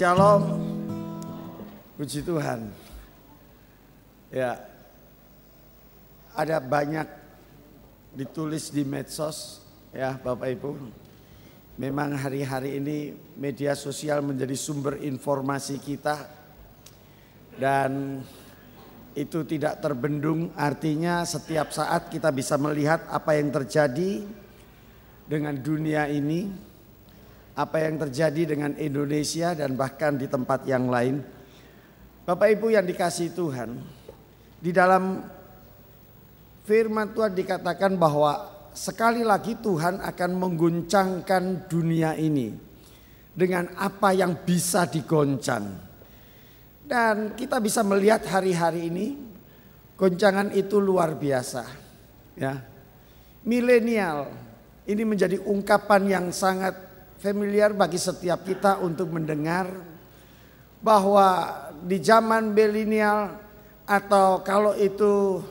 Shalom. Puji Tuhan. Ya. Ada banyak ditulis di medsos ya Bapak Ibu. Memang hari-hari ini media sosial menjadi sumber informasi kita dan itu tidak terbendung artinya setiap saat kita bisa melihat apa yang terjadi dengan dunia ini apa yang terjadi dengan Indonesia dan bahkan di tempat yang lain. Bapak Ibu yang dikasih Tuhan, di dalam firman Tuhan dikatakan bahwa sekali lagi Tuhan akan mengguncangkan dunia ini dengan apa yang bisa digoncang. Dan kita bisa melihat hari-hari ini goncangan itu luar biasa. Ya. Milenial ini menjadi ungkapan yang sangat familiar bagi setiap kita untuk mendengar bahwa di zaman milenial atau kalau itu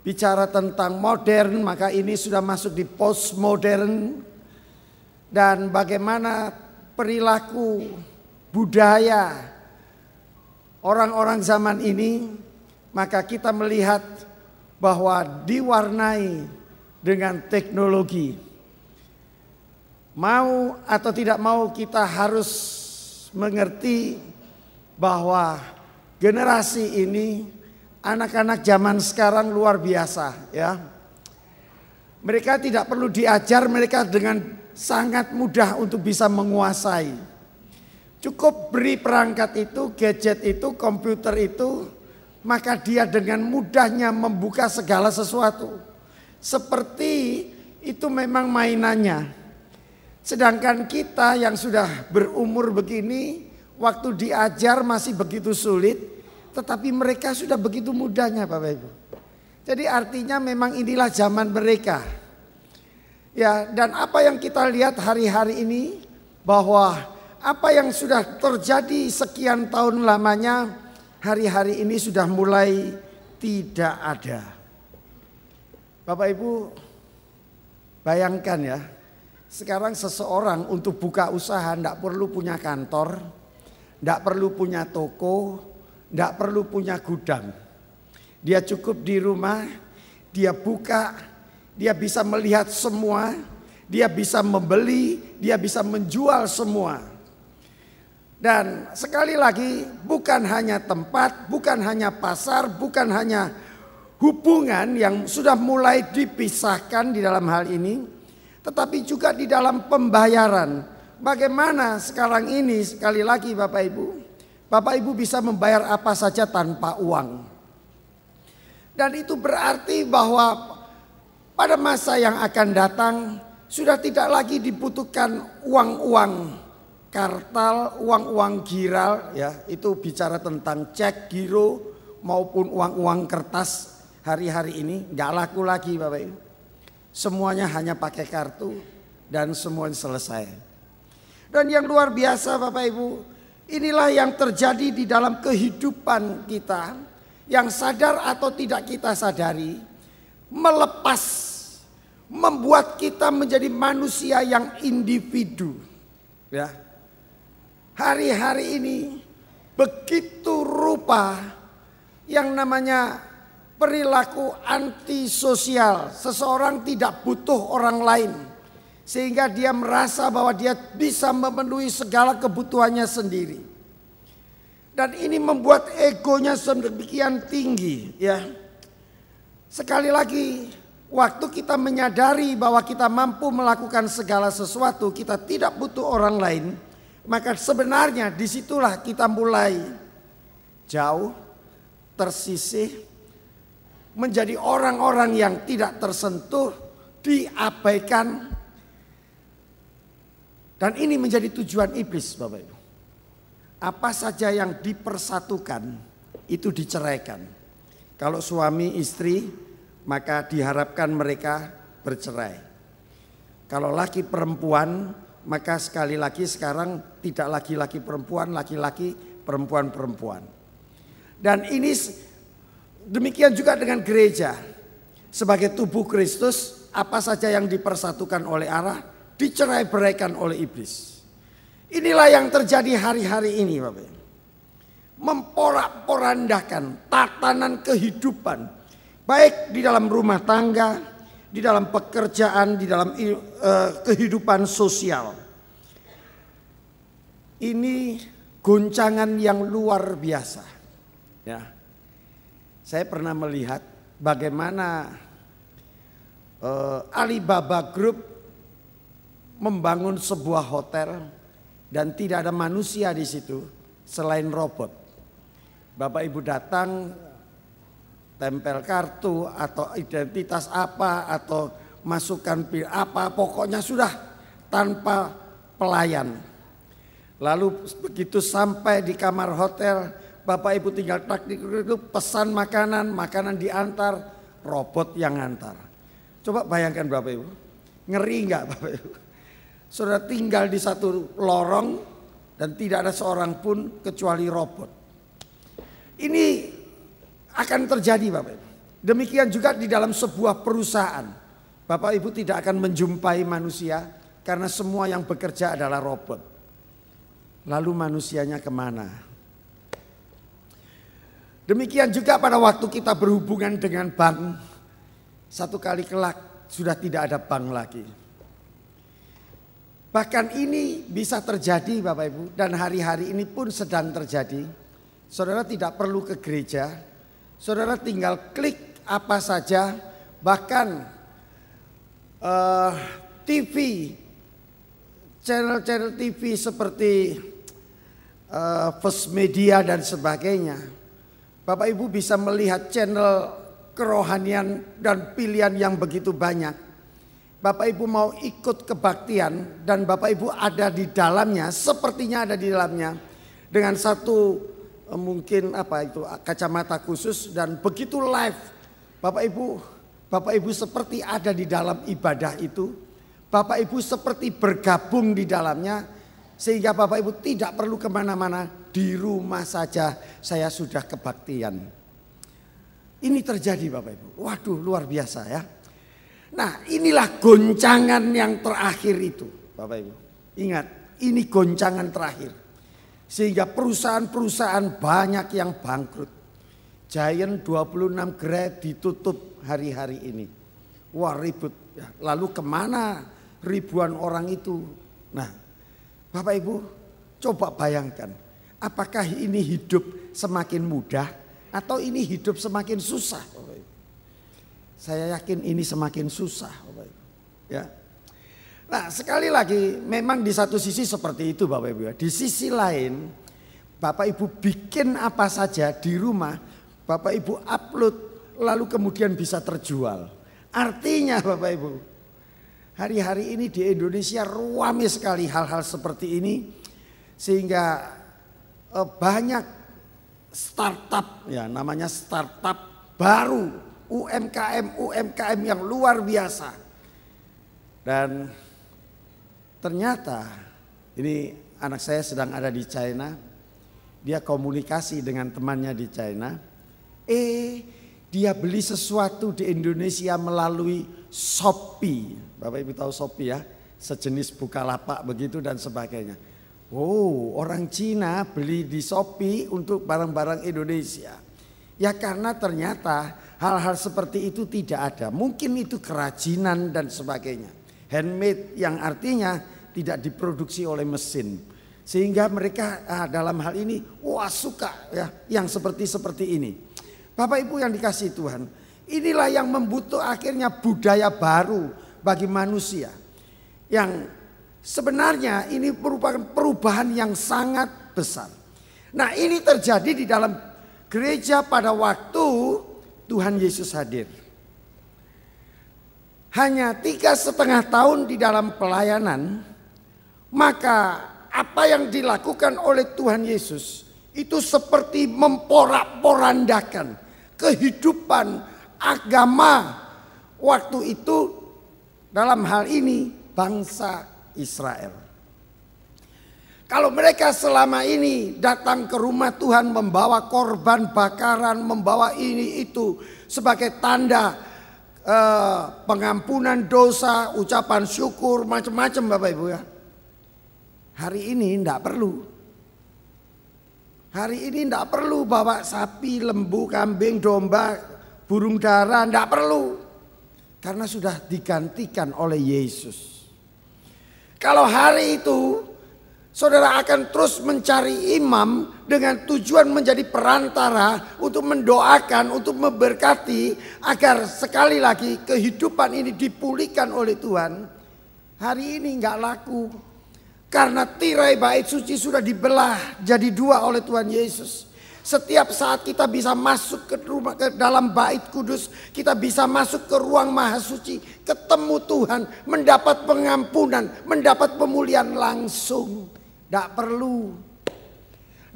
bicara tentang modern maka ini sudah masuk di postmodern dan bagaimana perilaku budaya orang-orang zaman ini maka kita melihat bahwa diwarnai dengan teknologi. Mau atau tidak mau kita harus mengerti bahwa generasi ini anak-anak zaman sekarang luar biasa ya. Mereka tidak perlu diajar, mereka dengan sangat mudah untuk bisa menguasai. Cukup beri perangkat itu, gadget itu, komputer itu, maka dia dengan mudahnya membuka segala sesuatu. Seperti itu memang mainannya. Sedangkan kita yang sudah berumur begini, waktu diajar masih begitu sulit, tetapi mereka sudah begitu mudahnya Bapak Ibu. Jadi artinya memang inilah zaman mereka. Ya, dan apa yang kita lihat hari-hari ini bahwa apa yang sudah terjadi sekian tahun lamanya hari-hari ini sudah mulai tidak ada. Bapak Ibu bayangkan ya, sekarang seseorang untuk buka usaha tidak perlu punya kantor, tidak perlu punya toko, tidak perlu punya gudang. Dia cukup di rumah, dia buka, dia bisa melihat semua, dia bisa membeli, dia bisa menjual semua. Dan sekali lagi, bukan hanya tempat, bukan hanya pasar, bukan hanya hubungan yang sudah mulai dipisahkan di dalam hal ini, tetapi juga di dalam pembayaran. Bagaimana sekarang ini sekali lagi Bapak Ibu, Bapak Ibu bisa membayar apa saja tanpa uang. Dan itu berarti bahwa pada masa yang akan datang sudah tidak lagi dibutuhkan uang-uang kartal, uang-uang giral ya, itu bicara tentang cek giro maupun uang-uang kertas hari-hari ini nggak laku lagi Bapak Ibu semuanya hanya pakai kartu dan semuanya selesai. Dan yang luar biasa Bapak Ibu, inilah yang terjadi di dalam kehidupan kita yang sadar atau tidak kita sadari melepas membuat kita menjadi manusia yang individu. Ya. Hari-hari ini begitu rupa yang namanya perilaku antisosial. Seseorang tidak butuh orang lain. Sehingga dia merasa bahwa dia bisa memenuhi segala kebutuhannya sendiri. Dan ini membuat egonya sedemikian tinggi ya. Sekali lagi waktu kita menyadari bahwa kita mampu melakukan segala sesuatu, kita tidak butuh orang lain. Maka sebenarnya disitulah kita mulai jauh, tersisih, menjadi orang-orang yang tidak tersentuh, diabaikan. Dan ini menjadi tujuan iblis, Bapak Ibu. Apa saja yang dipersatukan itu diceraikan. Kalau suami istri maka diharapkan mereka bercerai. Kalau laki perempuan maka sekali lagi sekarang tidak laki-laki perempuan, laki-laki perempuan-perempuan. Dan ini Demikian juga dengan gereja. Sebagai tubuh Kristus, apa saja yang dipersatukan oleh Allah, dicerai beraikan oleh iblis. Inilah yang terjadi hari-hari ini Bapak. Memporak-porandakan tatanan kehidupan. Baik di dalam rumah tangga, di dalam pekerjaan, di dalam uh, kehidupan sosial. Ini goncangan yang luar biasa. Ya saya pernah melihat bagaimana uh, Alibaba Group membangun sebuah hotel dan tidak ada manusia di situ selain robot. Bapak Ibu datang tempel kartu atau identitas apa atau masukkan pil apa pokoknya sudah tanpa pelayan. Lalu begitu sampai di kamar hotel Bapak Ibu tinggal taktik itu pesan makanan, makanan diantar, robot yang antar. Coba bayangkan Bapak Ibu, ngeri nggak Bapak Ibu? Sudah tinggal di satu lorong dan tidak ada seorang pun kecuali robot. Ini akan terjadi Bapak Ibu. Demikian juga di dalam sebuah perusahaan. Bapak Ibu tidak akan menjumpai manusia karena semua yang bekerja adalah robot. Lalu manusianya kemana? Demikian juga pada waktu kita berhubungan dengan bank, satu kali kelak sudah tidak ada bank lagi. Bahkan ini bisa terjadi Bapak Ibu dan hari-hari ini pun sedang terjadi. Saudara tidak perlu ke gereja, saudara tinggal klik apa saja, bahkan uh, eh, TV, channel-channel TV seperti uh, First Media dan sebagainya Bapak Ibu bisa melihat channel kerohanian dan pilihan yang begitu banyak. Bapak Ibu mau ikut kebaktian dan Bapak Ibu ada di dalamnya, sepertinya ada di dalamnya dengan satu eh, mungkin apa itu kacamata khusus dan begitu live Bapak Ibu Bapak Ibu seperti ada di dalam ibadah itu. Bapak Ibu seperti bergabung di dalamnya sehingga Bapak Ibu tidak perlu kemana-mana, di rumah saja saya sudah kebaktian. Ini terjadi Bapak Ibu, waduh luar biasa ya. Nah inilah goncangan yang terakhir itu Bapak Ibu. Ingat ini goncangan terakhir. Sehingga perusahaan-perusahaan banyak yang bangkrut. Giant 26 Grade ditutup hari-hari ini. Wah ribut. Lalu kemana ribuan orang itu? Nah Bapak Ibu, coba bayangkan, apakah ini hidup semakin mudah atau ini hidup semakin susah? Saya yakin ini semakin susah, Bapak Ibu. Ya. Nah, sekali lagi memang di satu sisi seperti itu Bapak Ibu ya. Di sisi lain, Bapak Ibu bikin apa saja di rumah, Bapak Ibu upload lalu kemudian bisa terjual. Artinya Bapak Ibu, Hari-hari ini di Indonesia ruami sekali hal-hal seperti ini sehingga e, banyak startup ya namanya startup baru UMKM UMKM yang luar biasa. Dan ternyata ini anak saya sedang ada di China. Dia komunikasi dengan temannya di China. Eh, dia beli sesuatu di Indonesia melalui Shopee. Bapak Ibu tahu Shopee ya, sejenis buka lapak begitu dan sebagainya. Wow, oh, orang Cina beli di Shopee untuk barang-barang Indonesia. Ya karena ternyata hal-hal seperti itu tidak ada. Mungkin itu kerajinan dan sebagainya. Handmade yang artinya tidak diproduksi oleh mesin. Sehingga mereka ah, dalam hal ini wah suka ya yang seperti-seperti ini. Bapak Ibu yang dikasih Tuhan, inilah yang membutuh akhirnya budaya baru bagi manusia. Yang sebenarnya ini merupakan perubahan yang sangat besar. Nah ini terjadi di dalam gereja pada waktu Tuhan Yesus hadir. Hanya tiga setengah tahun di dalam pelayanan, maka apa yang dilakukan oleh Tuhan Yesus itu seperti memporak-porandakan kehidupan agama waktu itu dalam hal ini bangsa Israel. Kalau mereka selama ini datang ke rumah Tuhan membawa korban bakaran, membawa ini itu sebagai tanda eh, pengampunan dosa, ucapan syukur, macam-macam Bapak Ibu ya. Hari ini tidak perlu. Hari ini tidak perlu bawa sapi, lembu, kambing, domba, burung dara, tidak perlu. Karena sudah digantikan oleh Yesus. Kalau hari itu saudara akan terus mencari imam dengan tujuan menjadi perantara untuk mendoakan, untuk memberkati agar sekali lagi kehidupan ini dipulihkan oleh Tuhan. Hari ini nggak laku karena tirai bait suci sudah dibelah jadi dua oleh Tuhan Yesus. Setiap saat kita bisa masuk ke rumah ke dalam bait kudus, kita bisa masuk ke ruang maha suci ketemu Tuhan, mendapat pengampunan, mendapat pemulihan langsung. Tidak perlu.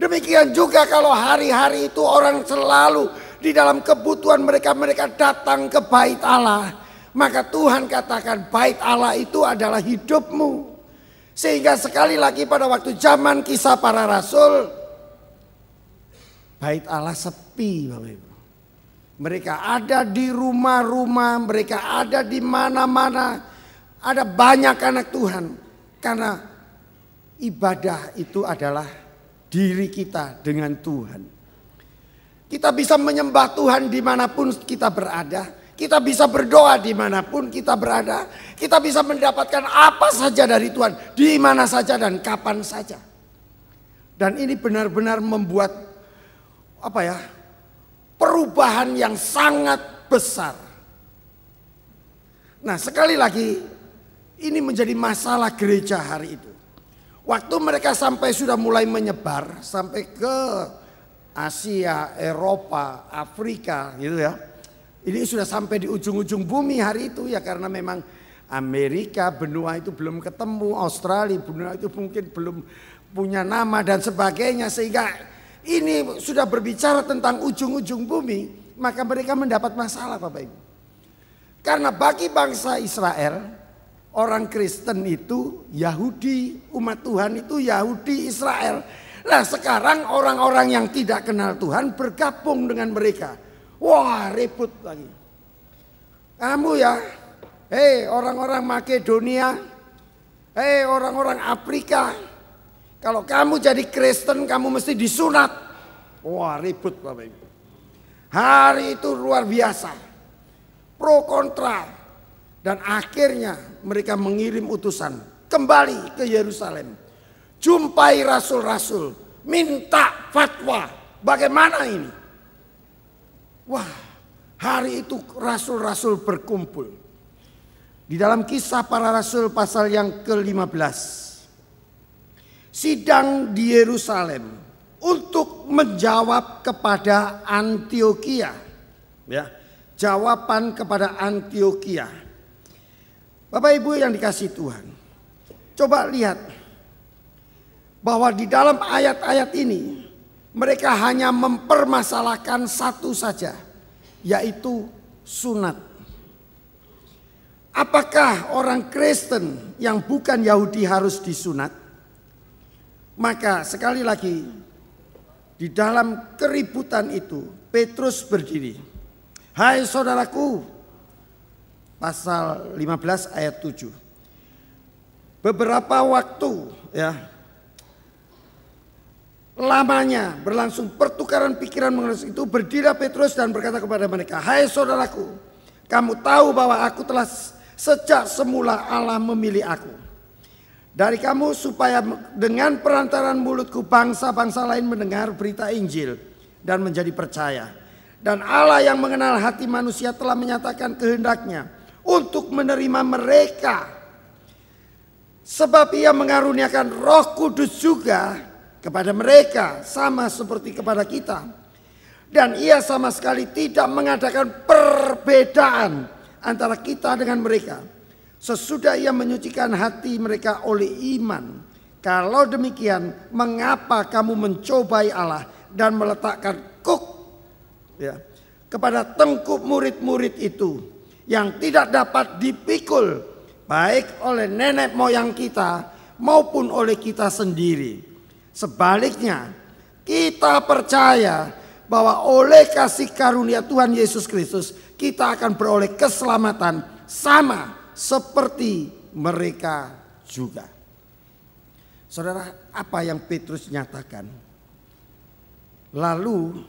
Demikian juga kalau hari-hari itu orang selalu di dalam kebutuhan mereka, mereka datang ke bait Allah. Maka Tuhan katakan bait Allah itu adalah hidupmu. Sehingga sekali lagi pada waktu zaman kisah para rasul, Bait Allah sepi Bapak Ibu. Mereka ada di rumah-rumah, mereka ada di mana-mana. Ada banyak anak Tuhan. Karena ibadah itu adalah diri kita dengan Tuhan. Kita bisa menyembah Tuhan dimanapun kita berada. Kita bisa berdoa dimanapun kita berada. Kita bisa mendapatkan apa saja dari Tuhan. Di mana saja dan kapan saja. Dan ini benar-benar membuat apa ya perubahan yang sangat besar. Nah sekali lagi ini menjadi masalah gereja hari itu. Waktu mereka sampai sudah mulai menyebar sampai ke Asia, Eropa, Afrika gitu ya. Ini sudah sampai di ujung-ujung bumi hari itu ya karena memang Amerika benua itu belum ketemu, Australia benua itu mungkin belum punya nama dan sebagainya sehingga ini sudah berbicara tentang ujung-ujung bumi, maka mereka mendapat masalah Bapak Ibu. Karena bagi bangsa Israel, orang Kristen itu Yahudi, umat Tuhan itu Yahudi Israel. Nah sekarang orang-orang yang tidak kenal Tuhan bergabung dengan mereka. Wah ribut lagi. Kamu ya, hei orang-orang Makedonia, hei orang-orang Afrika, kalau kamu jadi Kristen kamu mesti disunat. Wah ribut Bapak Ibu. Hari itu luar biasa. Pro kontra. Dan akhirnya mereka mengirim utusan kembali ke Yerusalem. Jumpai rasul-rasul. Minta fatwa. Bagaimana ini? Wah hari itu rasul-rasul berkumpul. Di dalam kisah para rasul pasal yang ke-15 sidang di Yerusalem untuk menjawab kepada Antioquia. Ya, jawaban kepada Antioquia. Bapak Ibu yang dikasih Tuhan. Coba lihat bahwa di dalam ayat-ayat ini mereka hanya mempermasalahkan satu saja, yaitu sunat. Apakah orang Kristen yang bukan Yahudi harus disunat? Maka sekali lagi di dalam keributan itu Petrus berdiri. Hai saudaraku. Pasal 15 ayat 7. Beberapa waktu ya lamanya berlangsung pertukaran pikiran mengenai itu berdiri Petrus dan berkata kepada mereka, "Hai saudaraku, kamu tahu bahwa aku telah sejak semula Allah memilih aku." dari kamu supaya dengan perantaran mulutku bangsa-bangsa lain mendengar berita Injil dan menjadi percaya. Dan Allah yang mengenal hati manusia telah menyatakan kehendaknya untuk menerima mereka. Sebab ia mengaruniakan roh kudus juga kepada mereka sama seperti kepada kita. Dan ia sama sekali tidak mengadakan perbedaan antara kita dengan mereka Sesudah ia menyucikan hati mereka oleh iman. Kalau demikian, mengapa kamu mencobai Allah dan meletakkan kuk ya, kepada tengkuk murid-murid itu yang tidak dapat dipikul baik oleh nenek moyang kita maupun oleh kita sendiri. Sebaliknya, kita percaya bahwa oleh kasih karunia Tuhan Yesus Kristus kita akan beroleh keselamatan sama seperti mereka juga. Saudara, apa yang Petrus nyatakan? Lalu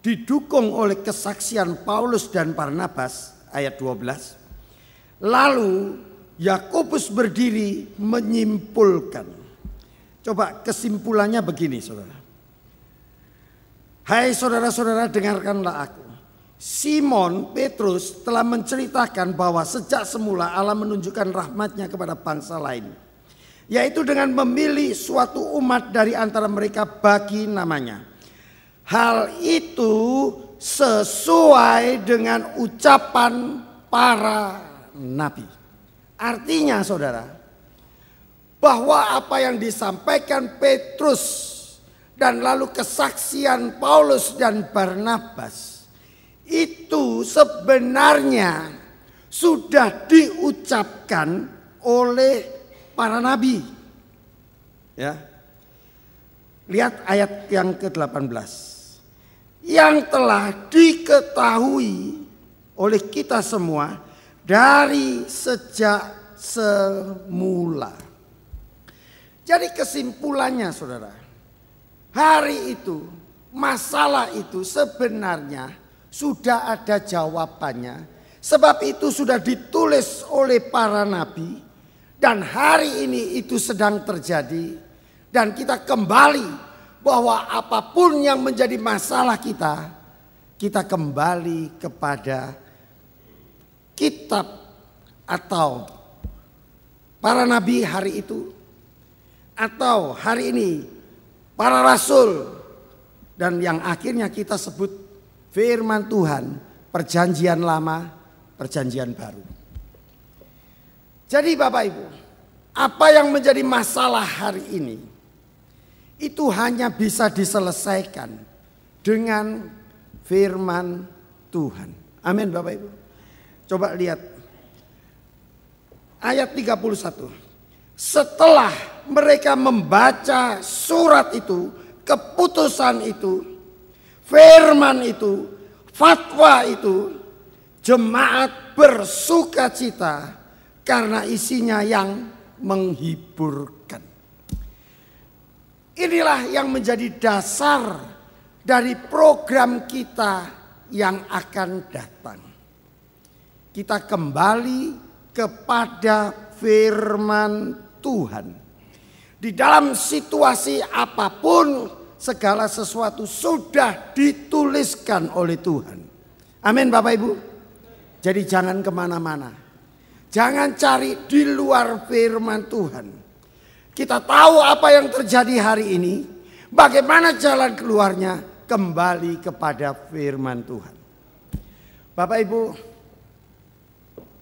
didukung oleh kesaksian Paulus dan Barnabas ayat 12. Lalu Yakobus berdiri menyimpulkan. Coba kesimpulannya begini saudara. Hai saudara-saudara dengarkanlah aku. Simon Petrus telah menceritakan bahwa sejak semula Allah menunjukkan rahmatnya kepada bangsa lain. Yaitu dengan memilih suatu umat dari antara mereka bagi namanya. Hal itu sesuai dengan ucapan para nabi. Artinya saudara, bahwa apa yang disampaikan Petrus dan lalu kesaksian Paulus dan Barnabas itu sebenarnya sudah diucapkan oleh para nabi. Ya. Lihat ayat yang ke-18. Yang telah diketahui oleh kita semua dari sejak semula. Jadi kesimpulannya saudara, hari itu masalah itu sebenarnya sudah ada jawabannya. Sebab itu sudah ditulis oleh para nabi dan hari ini itu sedang terjadi dan kita kembali bahwa apapun yang menjadi masalah kita kita kembali kepada kitab atau para nabi hari itu atau hari ini para rasul dan yang akhirnya kita sebut firman Tuhan, perjanjian lama, perjanjian baru. Jadi Bapak Ibu, apa yang menjadi masalah hari ini itu hanya bisa diselesaikan dengan firman Tuhan. Amin Bapak Ibu. Coba lihat ayat 31. Setelah mereka membaca surat itu, keputusan itu, firman itu, fatwa itu, jemaat bersuka cita karena isinya yang menghiburkan. Inilah yang menjadi dasar dari program kita yang akan datang. Kita kembali kepada firman Tuhan. Di dalam situasi apapun segala sesuatu sudah dituliskan oleh Tuhan. Amin Bapak Ibu. Jadi jangan kemana-mana. Jangan cari di luar firman Tuhan. Kita tahu apa yang terjadi hari ini. Bagaimana jalan keluarnya kembali kepada firman Tuhan. Bapak Ibu,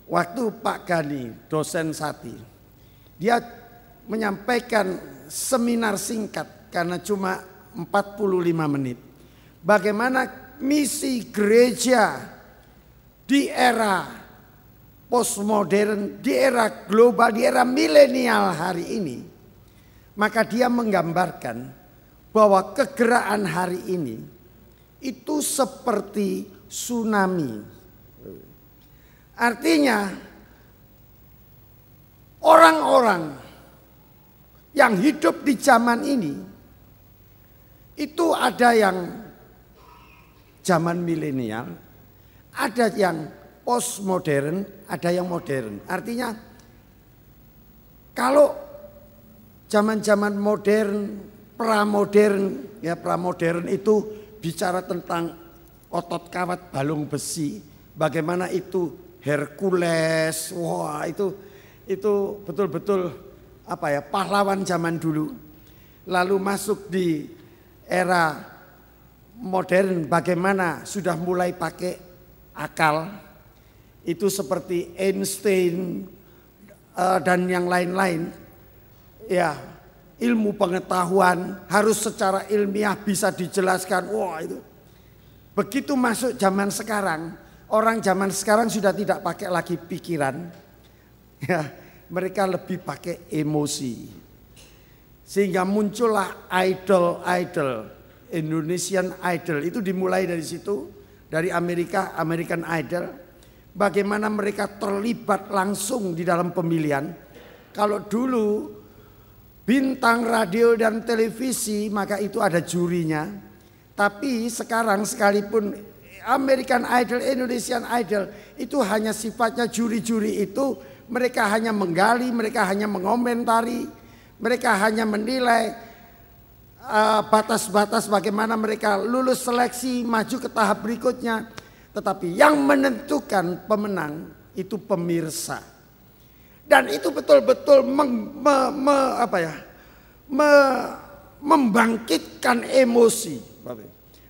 waktu Pak Gani, dosen Sati, dia menyampaikan seminar singkat karena cuma 45 menit. Bagaimana misi gereja di era postmodern, di era global, di era milenial hari ini. Maka dia menggambarkan bahwa kegeraan hari ini itu seperti tsunami. Artinya orang-orang yang hidup di zaman ini itu ada yang zaman milenial, ada yang postmodern, ada yang modern. Artinya kalau zaman-zaman modern, pramodern, ya pramodern itu bicara tentang otot kawat balung besi, bagaimana itu Hercules, wah itu itu betul-betul apa ya pahlawan zaman dulu. Lalu masuk di era modern bagaimana sudah mulai pakai akal itu seperti Einstein uh, dan yang lain-lain ya ilmu pengetahuan harus secara ilmiah bisa dijelaskan wah wow, itu begitu masuk zaman sekarang orang zaman sekarang sudah tidak pakai lagi pikiran ya mereka lebih pakai emosi sehingga muncullah idol-idol. Indonesian Idol itu dimulai dari situ. Dari Amerika, American Idol. Bagaimana mereka terlibat langsung di dalam pemilihan. Kalau dulu bintang radio dan televisi maka itu ada jurinya. Tapi sekarang sekalipun American Idol, Indonesian Idol itu hanya sifatnya juri-juri itu mereka hanya menggali, mereka hanya mengomentari, mereka hanya menilai eh, batas-batas uh, bagaimana mereka lulus seleksi, maju ke tahap berikutnya. Tetapi yang menentukan pemenang itu pemirsa. Dan itu betul-betul me, me, apa ya, me, membangkitkan emosi.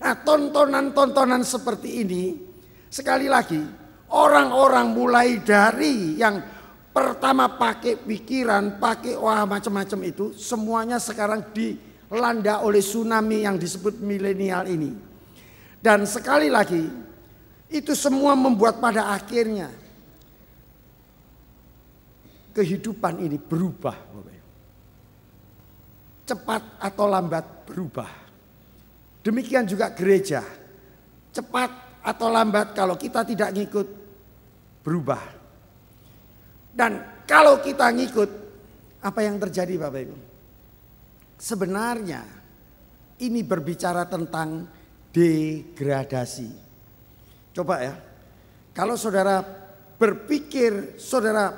Nah, tontonan-tontonan seperti ini sekali lagi orang-orang mulai dari yang pertama pakai pikiran, pakai wah macam-macam itu, semuanya sekarang dilanda oleh tsunami yang disebut milenial ini. Dan sekali lagi, itu semua membuat pada akhirnya kehidupan ini berubah. Cepat atau lambat berubah. Demikian juga gereja. Cepat atau lambat kalau kita tidak ngikut berubah. Dan kalau kita ngikut, apa yang terjadi Bapak Ibu? Sebenarnya ini berbicara tentang degradasi. Coba ya, kalau saudara berpikir, saudara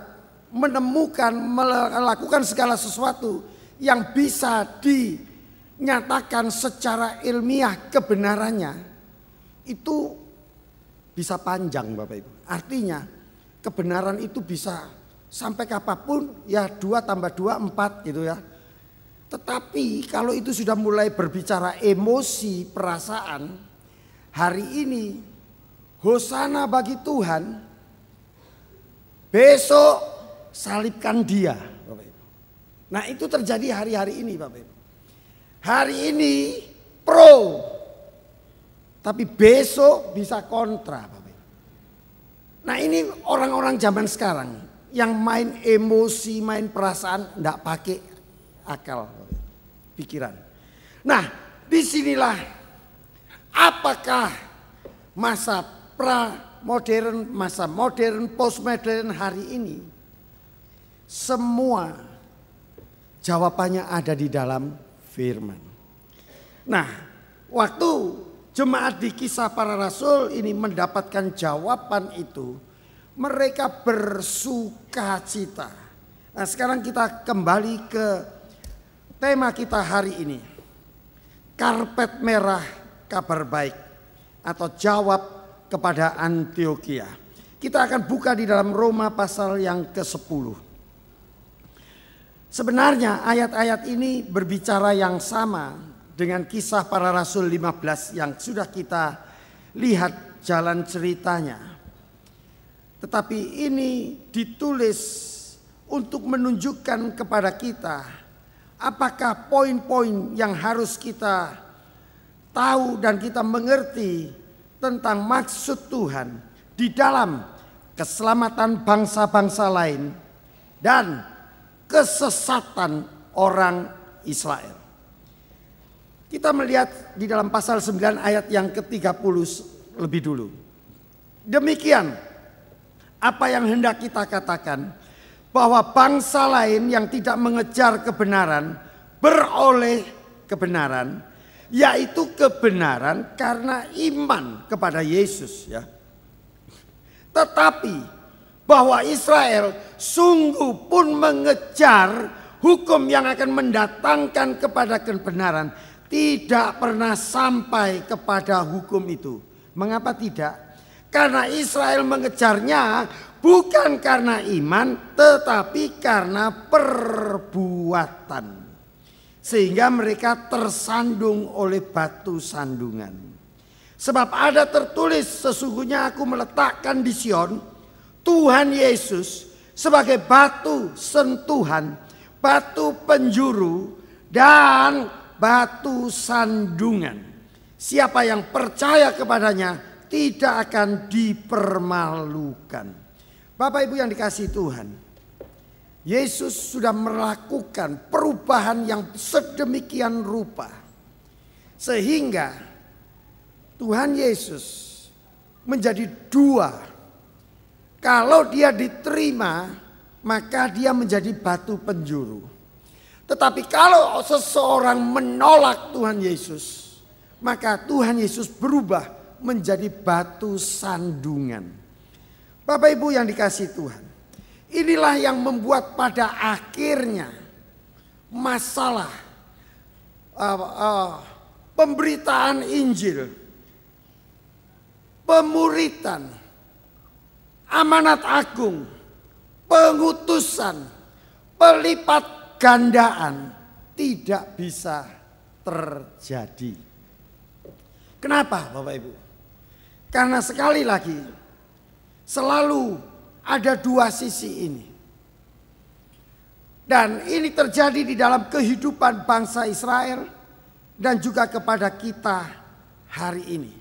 menemukan, melakukan segala sesuatu yang bisa dinyatakan secara ilmiah kebenarannya, itu bisa panjang Bapak Ibu. Artinya kebenaran itu bisa sampai kapanpun ya dua tambah dua empat gitu ya. Tetapi kalau itu sudah mulai berbicara emosi perasaan hari ini hosana bagi Tuhan besok salibkan dia. Nah itu terjadi hari-hari ini Bapak Ibu. Hari ini pro tapi besok bisa kontra Bapak Ibu. Nah ini orang-orang zaman sekarang yang main emosi, main perasaan, tidak pakai akal, pikiran. Nah, disinilah apakah masa pra modern, masa modern, post modern hari ini semua jawabannya ada di dalam firman. Nah, waktu jemaat di kisah para rasul ini mendapatkan jawaban itu, mereka bersuka cita. Nah sekarang kita kembali ke tema kita hari ini. Karpet merah kabar baik atau jawab kepada Antioquia. Kita akan buka di dalam Roma pasal yang ke-10. Sebenarnya ayat-ayat ini berbicara yang sama dengan kisah para rasul 15 yang sudah kita lihat jalan ceritanya. Tetapi ini ditulis untuk menunjukkan kepada kita apakah poin-poin yang harus kita tahu dan kita mengerti tentang maksud Tuhan di dalam keselamatan bangsa-bangsa lain dan kesesatan orang Israel. Kita melihat di dalam pasal 9 ayat yang ke-30 lebih dulu. Demikian apa yang hendak kita katakan? Bahwa bangsa lain yang tidak mengejar kebenaran beroleh kebenaran, yaitu kebenaran karena iman kepada Yesus ya. Tetapi bahwa Israel sungguh pun mengejar hukum yang akan mendatangkan kepada kebenaran tidak pernah sampai kepada hukum itu. Mengapa tidak? Karena Israel mengejarnya bukan karena iman tetapi karena perbuatan. Sehingga mereka tersandung oleh batu sandungan. Sebab ada tertulis sesungguhnya aku meletakkan di Sion Tuhan Yesus sebagai batu sentuhan, batu penjuru dan batu sandungan. Siapa yang percaya kepadanya, tidak akan dipermalukan. Bapak Ibu yang dikasih Tuhan, Yesus sudah melakukan perubahan yang sedemikian rupa sehingga Tuhan Yesus menjadi dua. Kalau dia diterima, maka dia menjadi batu penjuru. Tetapi kalau seseorang menolak Tuhan Yesus, maka Tuhan Yesus berubah menjadi batu sandungan. Bapak Ibu yang dikasih Tuhan. Inilah yang membuat pada akhirnya masalah uh, uh, pemberitaan Injil, pemuritan, amanat agung, pengutusan, pelipat gandaan tidak bisa terjadi. Kenapa Bapak Ibu? Karena sekali lagi selalu ada dua sisi ini. Dan ini terjadi di dalam kehidupan bangsa Israel dan juga kepada kita hari ini.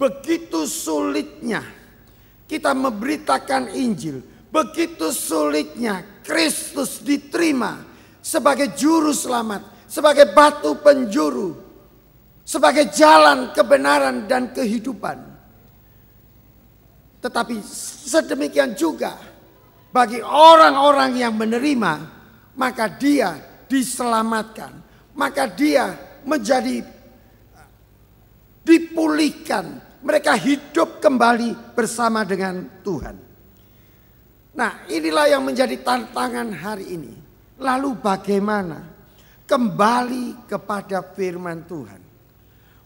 Begitu sulitnya kita memberitakan Injil, begitu sulitnya Kristus diterima sebagai juru selamat, sebagai batu penjuru, sebagai jalan kebenaran dan kehidupan. Tetapi sedemikian juga bagi orang-orang yang menerima, maka dia diselamatkan, maka dia menjadi dipulihkan. Mereka hidup kembali bersama dengan Tuhan. Nah, inilah yang menjadi tantangan hari ini. Lalu bagaimana kembali kepada firman Tuhan?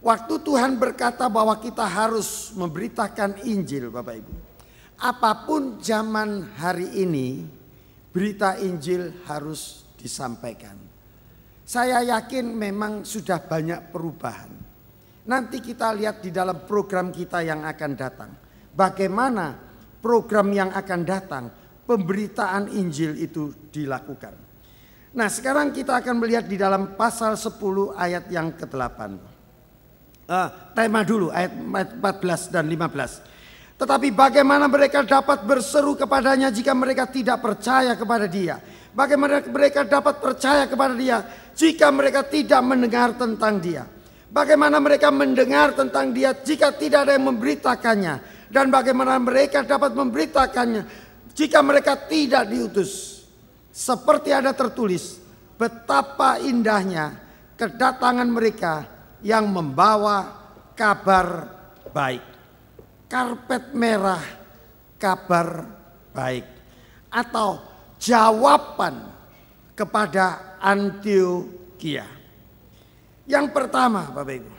Waktu Tuhan berkata bahwa kita harus memberitakan Injil, Bapak Ibu. Apapun zaman hari ini, berita Injil harus disampaikan. Saya yakin memang sudah banyak perubahan. Nanti kita lihat di dalam program kita yang akan datang. Bagaimana program yang akan datang, pemberitaan Injil itu dilakukan. Nah sekarang kita akan melihat di dalam pasal 10 ayat yang ke-8 uh, tema dulu ayat, 14 dan 15. Tetapi bagaimana mereka dapat berseru kepadanya jika mereka tidak percaya kepada dia? Bagaimana mereka dapat percaya kepada dia jika mereka tidak mendengar tentang dia? Bagaimana mereka mendengar tentang dia jika tidak ada yang memberitakannya? Dan bagaimana mereka dapat memberitakannya jika mereka tidak diutus? Seperti ada tertulis, betapa indahnya kedatangan mereka yang membawa kabar baik. Karpet merah kabar baik. Atau jawaban kepada Antioquia. Yang pertama Bapak Ibu,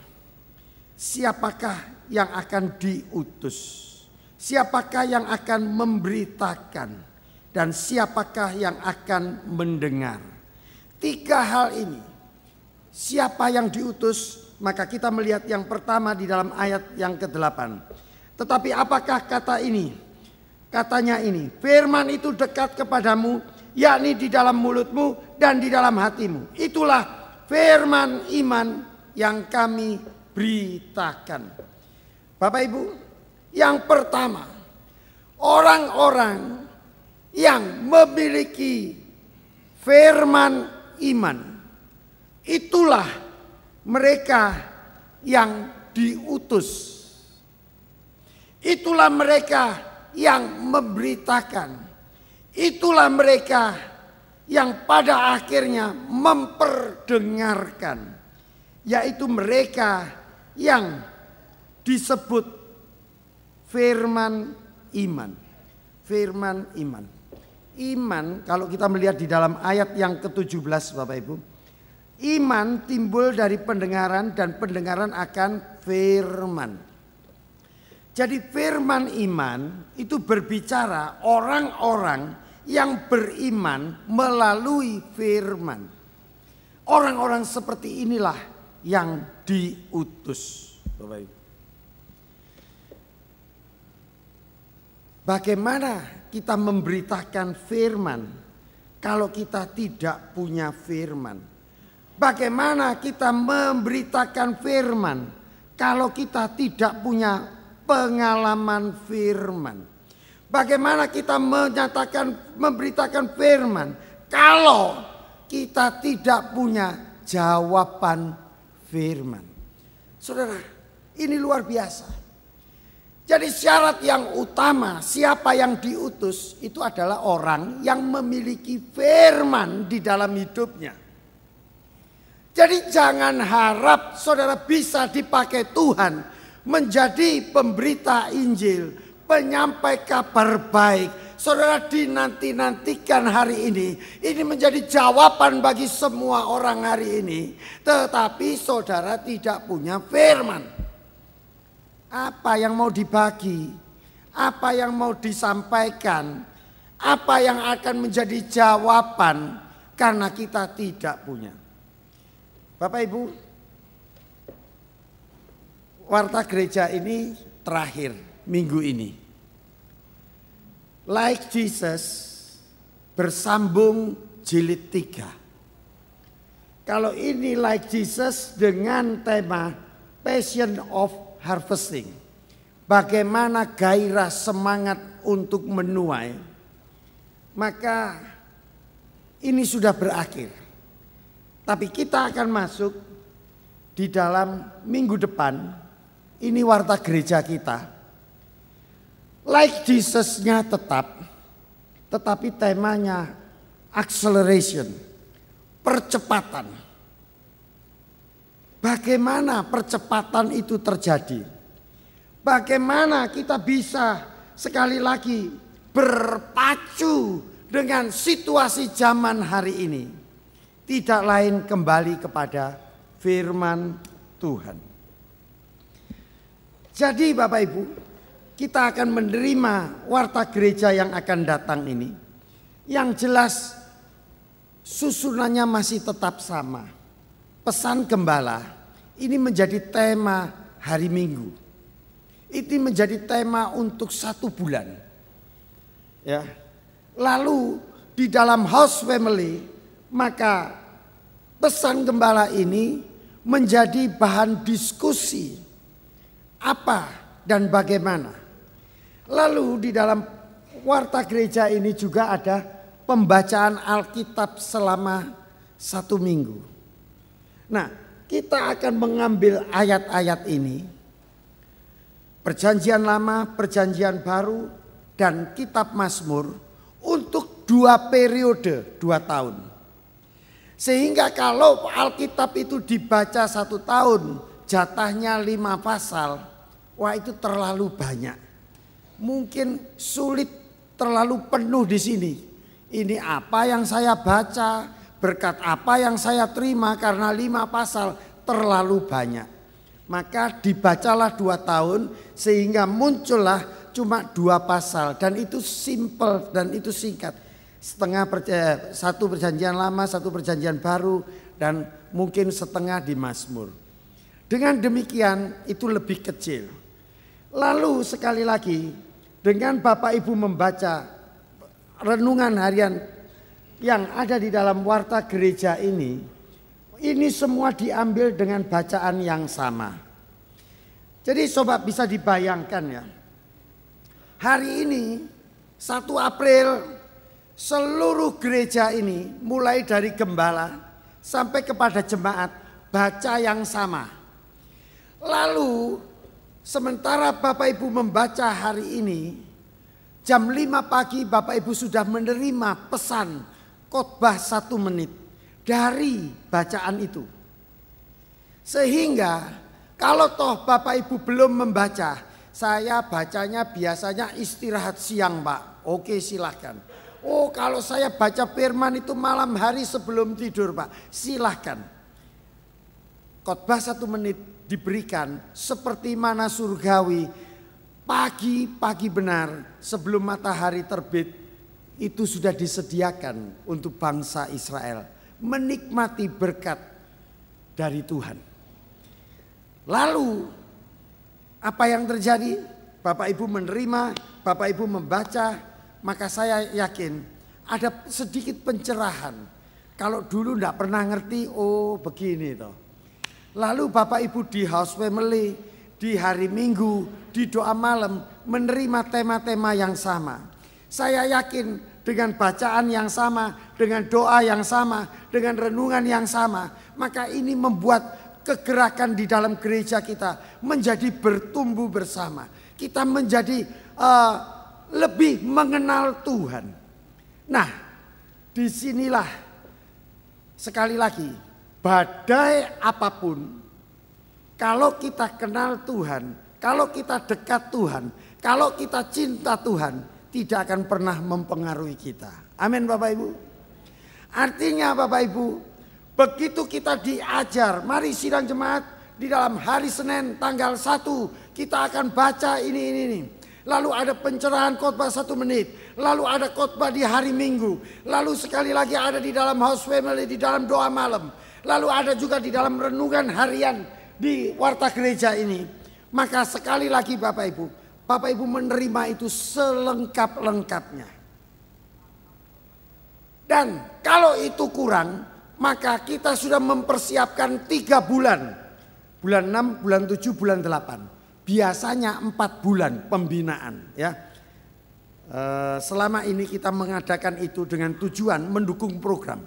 siapakah yang akan diutus? Siapakah yang akan memberitakan? Dan siapakah yang akan mendengar? Tiga hal ini, siapa yang diutus, maka kita melihat yang pertama di dalam ayat yang ke-8. Tetapi apakah kata ini? Katanya ini, firman itu dekat kepadamu, yakni di dalam mulutmu dan di dalam hatimu. Itulah firman iman yang kami beritakan. Bapak Ibu, yang pertama, orang-orang yang memiliki firman iman, itulah mereka yang diutus. Itulah mereka yang memberitakan. Itulah mereka yang pada akhirnya memperdengarkan. Yaitu mereka yang disebut firman iman. Firman iman. Iman kalau kita melihat di dalam ayat yang ke-17 Bapak Ibu Iman timbul dari pendengaran dan pendengaran akan firman. Jadi firman iman itu berbicara orang-orang yang beriman melalui firman. Orang-orang seperti inilah yang diutus. Bagaimana kita memberitakan firman kalau kita tidak punya firman? Bagaimana kita memberitakan firman kalau kita tidak punya pengalaman firman? Bagaimana kita menyatakan memberitakan firman kalau kita tidak punya jawaban firman? Saudara, ini luar biasa. Jadi syarat yang utama siapa yang diutus itu adalah orang yang memiliki firman di dalam hidupnya. Jadi jangan harap saudara bisa dipakai Tuhan menjadi pemberita Injil, penyampai kabar baik. Saudara dinanti-nantikan hari ini. Ini menjadi jawaban bagi semua orang hari ini. Tetapi saudara tidak punya firman. Apa yang mau dibagi? Apa yang mau disampaikan? Apa yang akan menjadi jawaban karena kita tidak punya? Bapak Ibu, warta gereja ini terakhir minggu ini. Like Jesus bersambung jilid 3. Kalau ini like Jesus dengan tema Passion of Harvesting. Bagaimana gairah semangat untuk menuai. Maka ini sudah berakhir. Tapi kita akan masuk di dalam minggu depan. Ini warta gereja kita. Like Jesus-nya tetap, tetapi temanya acceleration, percepatan. Bagaimana percepatan itu terjadi? Bagaimana kita bisa sekali lagi berpacu dengan situasi zaman hari ini? tidak lain kembali kepada firman Tuhan. Jadi Bapak Ibu, kita akan menerima warta gereja yang akan datang ini. Yang jelas susunannya masih tetap sama. Pesan gembala ini menjadi tema hari Minggu. Ini menjadi tema untuk satu bulan. Ya. Lalu di dalam house family maka pesan gembala ini menjadi bahan diskusi apa dan bagaimana. Lalu di dalam warta gereja ini juga ada pembacaan Alkitab selama satu minggu. Nah, kita akan mengambil ayat-ayat ini, perjanjian lama, perjanjian baru, dan kitab Mazmur untuk dua periode, dua tahun. Sehingga kalau Alkitab itu dibaca satu tahun jatahnya lima pasal, wah itu terlalu banyak. Mungkin sulit terlalu penuh di sini. Ini apa yang saya baca, berkat apa yang saya terima karena lima pasal terlalu banyak. Maka dibacalah dua tahun sehingga muncullah cuma dua pasal dan itu simple dan itu singkat setengah satu perjanjian lama, satu perjanjian baru dan mungkin setengah di Mazmur. Dengan demikian itu lebih kecil. Lalu sekali lagi dengan Bapak Ibu membaca renungan harian yang ada di dalam warta gereja ini, ini semua diambil dengan bacaan yang sama. Jadi sobat bisa dibayangkan ya. Hari ini 1 April seluruh gereja ini mulai dari gembala sampai kepada jemaat baca yang sama. Lalu sementara Bapak Ibu membaca hari ini jam 5 pagi Bapak Ibu sudah menerima pesan khotbah satu menit dari bacaan itu. Sehingga kalau toh Bapak Ibu belum membaca, saya bacanya biasanya istirahat siang Pak. Oke silahkan. Oh kalau saya baca firman itu malam hari sebelum tidur Pak. Silahkan. Khotbah satu menit diberikan seperti mana surgawi. Pagi-pagi benar sebelum matahari terbit itu sudah disediakan untuk bangsa Israel. Menikmati berkat dari Tuhan. Lalu apa yang terjadi? Bapak Ibu menerima, Bapak Ibu membaca, maka saya yakin ada sedikit pencerahan. Kalau dulu tidak pernah ngerti, oh begini toh. Lalu Bapak Ibu di House Family, di hari Minggu, di doa malam menerima tema-tema yang sama. Saya yakin dengan bacaan yang sama, dengan doa yang sama, dengan renungan yang sama, maka ini membuat kegerakan di dalam gereja kita menjadi bertumbuh bersama. Kita menjadi uh, lebih mengenal Tuhan. Nah, disinilah sekali lagi badai apapun kalau kita kenal Tuhan, kalau kita dekat Tuhan, kalau kita cinta Tuhan, tidak akan pernah mempengaruhi kita. Amin Bapak Ibu. Artinya Bapak Ibu, begitu kita diajar, mari sidang jemaat di dalam hari Senin tanggal 1 kita akan baca ini ini ini lalu ada pencerahan khotbah satu menit, lalu ada khotbah di hari Minggu, lalu sekali lagi ada di dalam house family, di dalam doa malam, lalu ada juga di dalam renungan harian di warta gereja ini. Maka sekali lagi Bapak Ibu, Bapak Ibu menerima itu selengkap-lengkapnya. Dan kalau itu kurang, maka kita sudah mempersiapkan tiga bulan. Bulan 6, bulan 7, bulan 8 biasanya empat bulan pembinaan ya. Eh, selama ini kita mengadakan itu dengan tujuan mendukung program.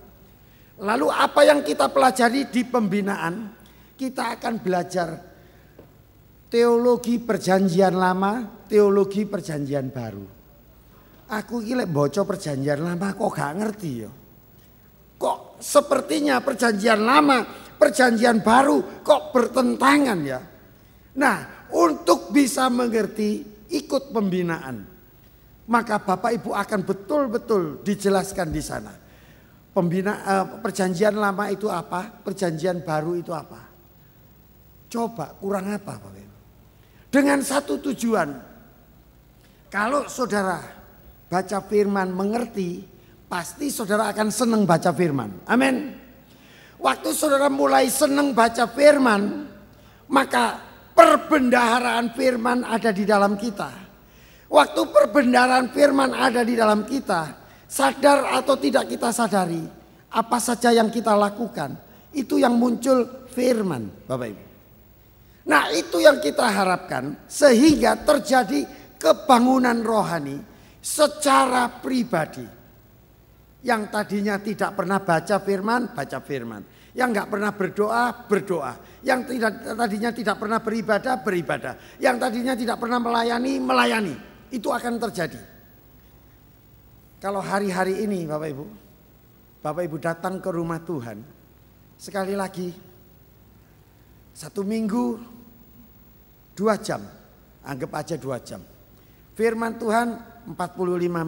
Lalu apa yang kita pelajari di pembinaan, kita akan belajar teologi perjanjian lama, teologi perjanjian baru. Aku gila bocor perjanjian lama kok gak ngerti ya. Kok sepertinya perjanjian lama, perjanjian baru kok bertentangan ya. Nah untuk bisa mengerti ikut pembinaan. Maka Bapak Ibu akan betul-betul dijelaskan di sana. Pembina eh, perjanjian lama itu apa? Perjanjian baru itu apa? Coba kurang apa Bapak Ibu? Dengan satu tujuan. Kalau saudara baca firman mengerti, pasti saudara akan senang baca firman. Amin. Waktu saudara mulai senang baca firman, maka perbendaharaan firman ada di dalam kita. Waktu perbendaharaan firman ada di dalam kita, sadar atau tidak kita sadari, apa saja yang kita lakukan, itu yang muncul firman, Bapak Ibu. Nah, itu yang kita harapkan sehingga terjadi kebangunan rohani secara pribadi. Yang tadinya tidak pernah baca firman, baca firman yang nggak pernah berdoa, berdoa. Yang tidak, tadinya tidak pernah beribadah, beribadah. Yang tadinya tidak pernah melayani, melayani. Itu akan terjadi. Kalau hari-hari ini Bapak Ibu, Bapak Ibu datang ke rumah Tuhan. Sekali lagi, satu minggu, dua jam. Anggap aja dua jam. Firman Tuhan 45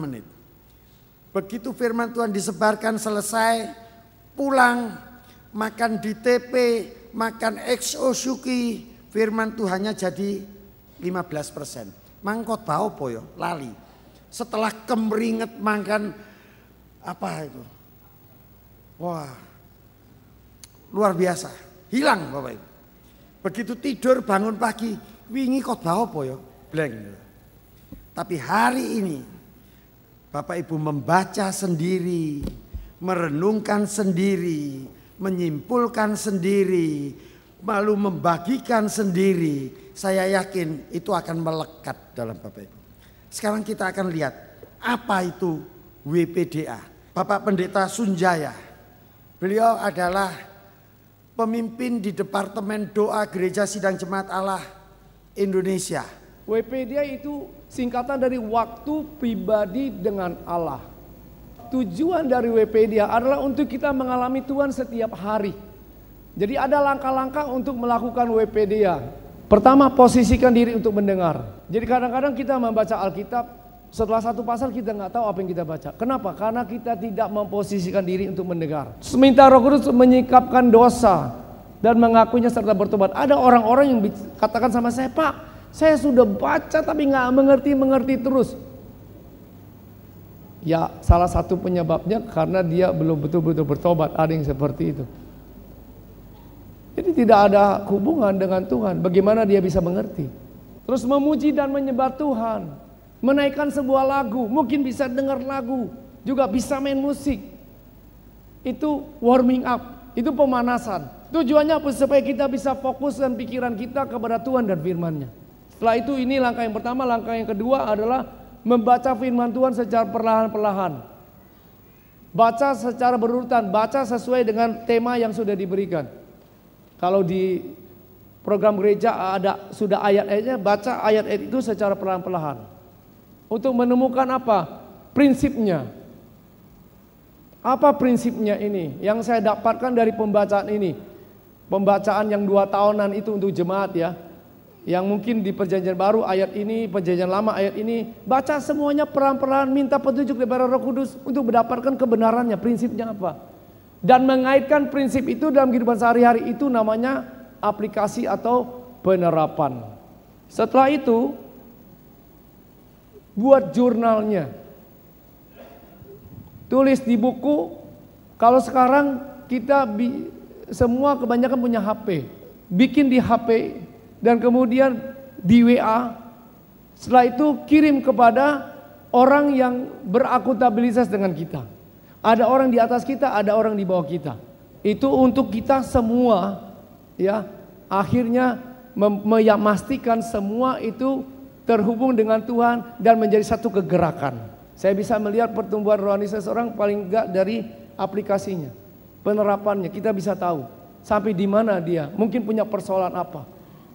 menit. Begitu firman Tuhan disebarkan selesai, pulang makan di TP, makan XO Suki, firman Tuhannya jadi 15 persen. Mangkot bau boyo, ya, lali. Setelah kemeringet makan apa itu? Wah, luar biasa. Hilang Bapak Ibu. Begitu tidur bangun pagi, wingi khotbah bau poyo, ya, Blank. Tapi hari ini Bapak Ibu membaca sendiri, merenungkan sendiri, menyimpulkan sendiri, malu membagikan sendiri, saya yakin itu akan melekat dalam Bapak Ibu. Sekarang kita akan lihat apa itu WPDA. Bapak Pendeta Sunjaya, beliau adalah pemimpin di Departemen Doa Gereja Sidang Jemaat Allah Indonesia. WPDA itu singkatan dari waktu pribadi dengan Allah tujuan dari wpd adalah untuk kita mengalami Tuhan setiap hari. Jadi ada langkah-langkah untuk melakukan wpd. Pertama, posisikan diri untuk mendengar. Jadi kadang-kadang kita membaca Alkitab, setelah satu pasal kita nggak tahu apa yang kita baca. Kenapa? Karena kita tidak memposisikan diri untuk mendengar. Seminta Roh Kudus menyikapkan dosa dan mengakuinya serta bertobat. Ada orang-orang yang katakan sama saya, Pak, saya sudah baca tapi nggak mengerti-mengerti terus. Ya, salah satu penyebabnya karena dia belum betul-betul bertobat. Ada yang seperti itu. Jadi tidak ada hubungan dengan Tuhan. Bagaimana dia bisa mengerti? Terus memuji dan menyembah Tuhan. Menaikkan sebuah lagu. Mungkin bisa dengar lagu. Juga bisa main musik. Itu warming up. Itu pemanasan. Tujuannya apa? Supaya kita bisa fokus dan pikiran kita kepada Tuhan dan Firman-Nya. Setelah itu ini langkah yang pertama. Langkah yang kedua adalah membaca firman Tuhan secara perlahan-perlahan. Baca secara berurutan, baca sesuai dengan tema yang sudah diberikan. Kalau di program gereja ada sudah ayat-ayatnya, baca ayat-ayat itu secara perlahan-perlahan. Untuk menemukan apa? Prinsipnya. Apa prinsipnya ini yang saya dapatkan dari pembacaan ini? Pembacaan yang dua tahunan itu untuk jemaat ya yang mungkin di perjanjian baru ayat ini, perjanjian lama ayat ini, baca semuanya peran-peran minta petunjuk dari Roh Kudus untuk mendapatkan kebenarannya, prinsipnya apa. Dan mengaitkan prinsip itu dalam kehidupan sehari-hari itu namanya aplikasi atau penerapan. Setelah itu buat jurnalnya. Tulis di buku. Kalau sekarang kita semua kebanyakan punya HP. Bikin di HP dan kemudian di WA. Setelah itu kirim kepada orang yang berakuntabilitas dengan kita. Ada orang di atas kita, ada orang di bawah kita. Itu untuk kita semua ya akhirnya memastikan semua itu terhubung dengan Tuhan dan menjadi satu kegerakan. Saya bisa melihat pertumbuhan rohani seseorang paling enggak dari aplikasinya, penerapannya. Kita bisa tahu sampai di mana dia, mungkin punya persoalan apa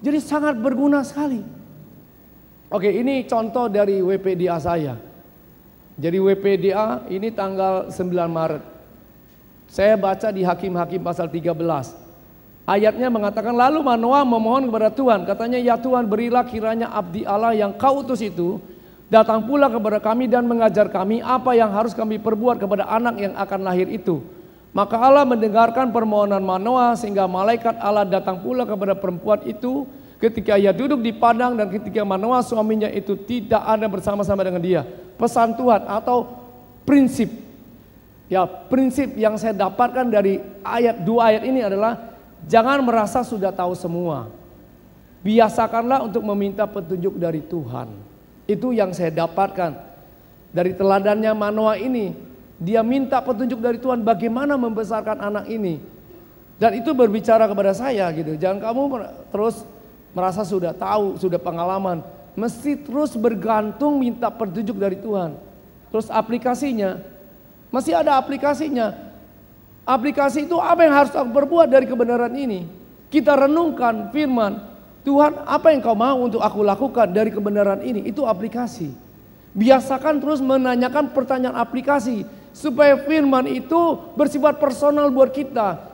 jadi sangat berguna sekali. Oke, ini contoh dari WPDA saya. Jadi WPDA ini tanggal 9 Maret. Saya baca di Hakim-Hakim pasal 13. Ayatnya mengatakan lalu Manoa memohon kepada Tuhan, katanya ya Tuhan berilah kiranya abdi Allah yang kau utus itu datang pula kepada kami dan mengajar kami apa yang harus kami perbuat kepada anak yang akan lahir itu maka Allah mendengarkan permohonan Manoah sehingga malaikat Allah datang pula kepada perempuan itu ketika ia duduk di padang dan ketika Manoah suaminya itu tidak ada bersama-sama dengan dia. Pesan Tuhan atau prinsip. Ya, prinsip yang saya dapatkan dari ayat dua ayat ini adalah jangan merasa sudah tahu semua. Biasakanlah untuk meminta petunjuk dari Tuhan. Itu yang saya dapatkan dari teladannya Manoah ini dia minta petunjuk dari Tuhan bagaimana membesarkan anak ini. Dan itu berbicara kepada saya gitu. Jangan kamu terus merasa sudah tahu, sudah pengalaman. Mesti terus bergantung minta petunjuk dari Tuhan. Terus aplikasinya, masih ada aplikasinya. Aplikasi itu apa yang harus aku perbuat dari kebenaran ini? Kita renungkan firman, Tuhan apa yang kau mau untuk aku lakukan dari kebenaran ini? Itu aplikasi. Biasakan terus menanyakan pertanyaan aplikasi. Supaya firman itu bersifat personal buat kita.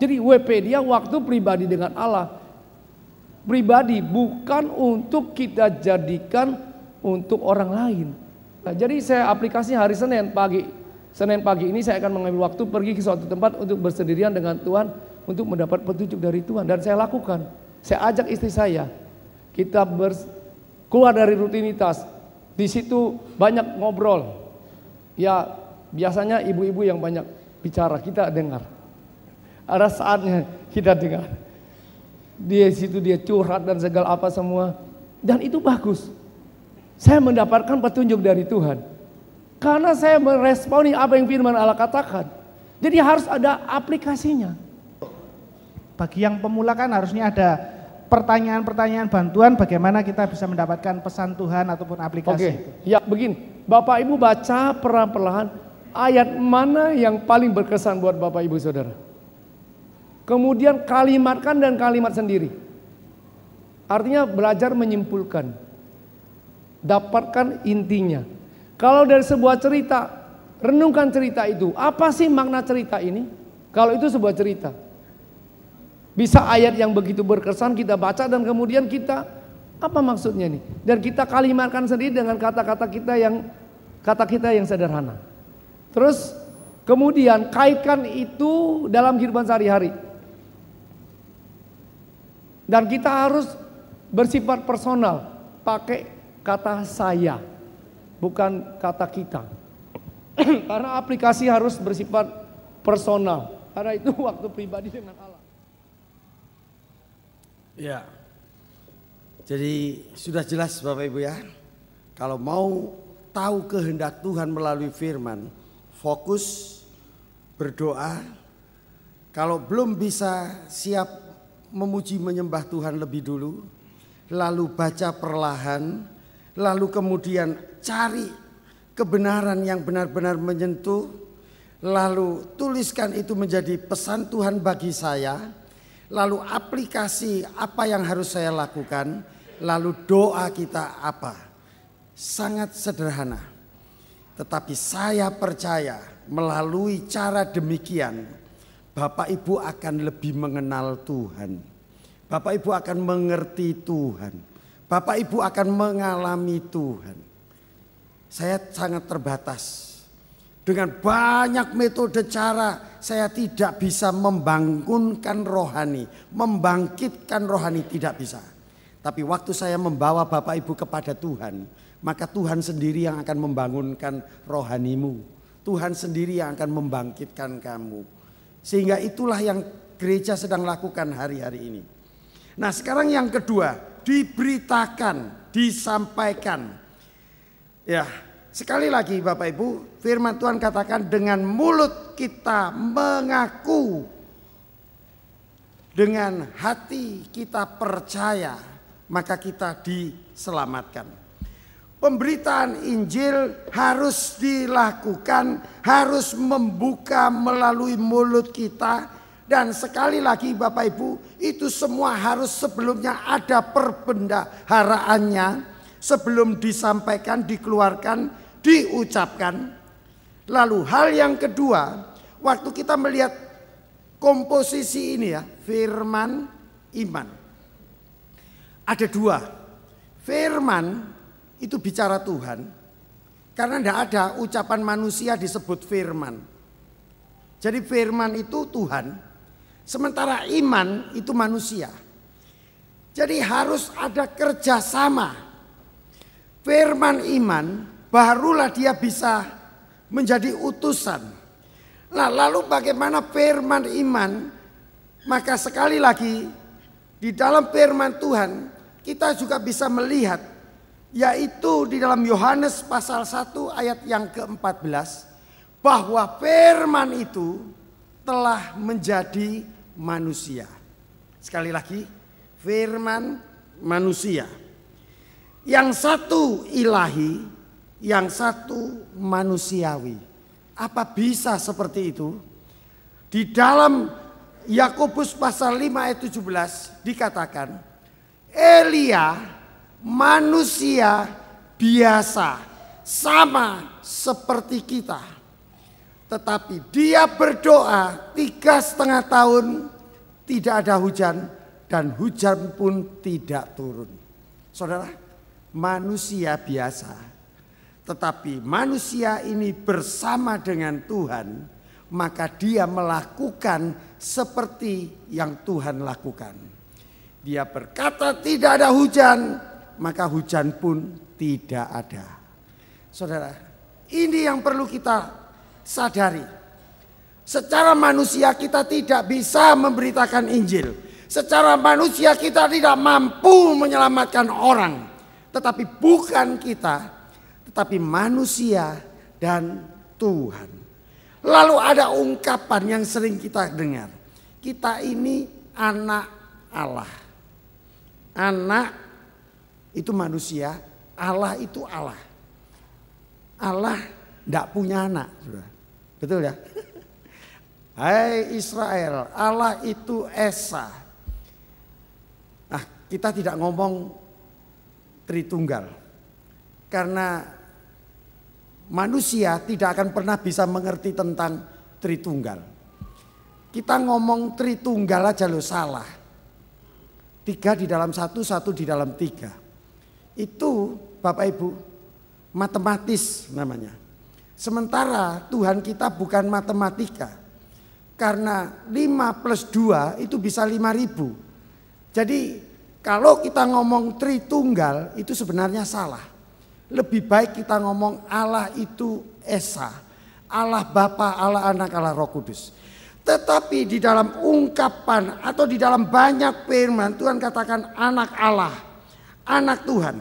Jadi WP dia waktu pribadi dengan Allah. Pribadi bukan untuk kita jadikan untuk orang lain. Nah, jadi saya aplikasi hari Senin pagi. Senin pagi ini saya akan mengambil waktu pergi ke suatu tempat untuk bersendirian dengan Tuhan. Untuk mendapat petunjuk dari Tuhan. Dan saya lakukan. Saya ajak istri saya. Kita ber, keluar dari rutinitas. Di situ banyak ngobrol. Ya Biasanya ibu-ibu yang banyak bicara, kita dengar. Ada saatnya kita dengar. Dia situ dia curhat dan segala apa semua. Dan itu bagus. Saya mendapatkan petunjuk dari Tuhan. Karena saya meresponi apa yang firman Allah katakan. Jadi harus ada aplikasinya. Bagi yang pemula kan harusnya ada pertanyaan-pertanyaan bantuan bagaimana kita bisa mendapatkan pesan Tuhan ataupun aplikasi. Oke, ya begini. Bapak Ibu baca perlahan-perlahan Ayat mana yang paling berkesan buat Bapak Ibu Saudara? Kemudian kalimatkan dan kalimat sendiri. Artinya belajar menyimpulkan. Dapatkan intinya. Kalau dari sebuah cerita, renungkan cerita itu. Apa sih makna cerita ini? Kalau itu sebuah cerita. Bisa ayat yang begitu berkesan kita baca dan kemudian kita apa maksudnya nih? Dan kita kalimatkan sendiri dengan kata-kata kita yang kata kita yang sederhana. Terus kemudian kaitkan itu dalam kehidupan sehari-hari. Dan kita harus bersifat personal, pakai kata saya, bukan kata kita. Karena aplikasi harus bersifat personal. Karena itu waktu pribadi dengan Allah. Ya. Jadi sudah jelas Bapak Ibu ya. Kalau mau tahu kehendak Tuhan melalui firman, fokus berdoa. Kalau belum bisa siap memuji menyembah Tuhan lebih dulu, lalu baca perlahan, lalu kemudian cari kebenaran yang benar-benar menyentuh, lalu tuliskan itu menjadi pesan Tuhan bagi saya, lalu aplikasi apa yang harus saya lakukan, lalu doa kita apa. Sangat sederhana. Tetapi saya percaya melalui cara demikian Bapak Ibu akan lebih mengenal Tuhan. Bapak Ibu akan mengerti Tuhan. Bapak Ibu akan mengalami Tuhan. Saya sangat terbatas. Dengan banyak metode cara saya tidak bisa membangunkan rohani, membangkitkan rohani tidak bisa. Tapi waktu saya membawa Bapak Ibu kepada Tuhan, maka Tuhan sendiri yang akan membangunkan rohanimu. Tuhan sendiri yang akan membangkitkan kamu. Sehingga itulah yang gereja sedang lakukan hari-hari ini. Nah sekarang yang kedua, diberitakan, disampaikan. Ya, sekali lagi Bapak Ibu, firman Tuhan katakan dengan mulut kita mengaku dengan hati kita percaya, maka kita diselamatkan. Pemberitaan Injil harus dilakukan, harus membuka melalui mulut kita. Dan sekali lagi Bapak Ibu, itu semua harus sebelumnya ada perbendaharaannya. Sebelum disampaikan, dikeluarkan, diucapkan. Lalu hal yang kedua, waktu kita melihat komposisi ini ya, firman, iman. Ada dua, firman itu bicara Tuhan. Karena tidak ada ucapan manusia disebut firman. Jadi firman itu Tuhan. Sementara iman itu manusia. Jadi harus ada kerjasama. Firman iman barulah dia bisa menjadi utusan. Nah lalu bagaimana firman iman? Maka sekali lagi di dalam firman Tuhan kita juga bisa melihat yaitu di dalam Yohanes pasal 1 ayat yang ke-14 bahwa firman itu telah menjadi manusia. Sekali lagi, firman manusia. Yang satu ilahi, yang satu manusiawi. Apa bisa seperti itu? Di dalam Yakobus pasal 5 ayat 17 dikatakan Elia manusia biasa, sama seperti kita. Tetapi dia berdoa tiga setengah tahun tidak ada hujan dan hujan pun tidak turun. Saudara, manusia biasa. Tetapi manusia ini bersama dengan Tuhan, maka dia melakukan seperti yang Tuhan lakukan. Dia berkata tidak ada hujan, maka hujan pun tidak ada. Saudara, ini yang perlu kita sadari. Secara manusia kita tidak bisa memberitakan Injil. Secara manusia kita tidak mampu menyelamatkan orang. Tetapi bukan kita, tetapi manusia dan Tuhan. Lalu ada ungkapan yang sering kita dengar. Kita ini anak Allah. Anak itu manusia, Allah itu Allah. Allah tidak punya anak, sudah. Betul ya? Hai Israel, Allah itu Esa. Nah, kita tidak ngomong Tritunggal. Karena manusia tidak akan pernah bisa mengerti tentang Tritunggal. Kita ngomong Tritunggal aja lo salah. Tiga di dalam satu, satu di dalam tiga. Itu Bapak Ibu matematis namanya. Sementara Tuhan kita bukan matematika. Karena 5 plus 2 itu bisa 5 ribu. Jadi kalau kita ngomong Tritunggal itu sebenarnya salah. Lebih baik kita ngomong Allah itu Esa. Allah Bapa, Allah Anak, Allah Roh Kudus. Tetapi di dalam ungkapan atau di dalam banyak firman Tuhan katakan anak Allah anak Tuhan.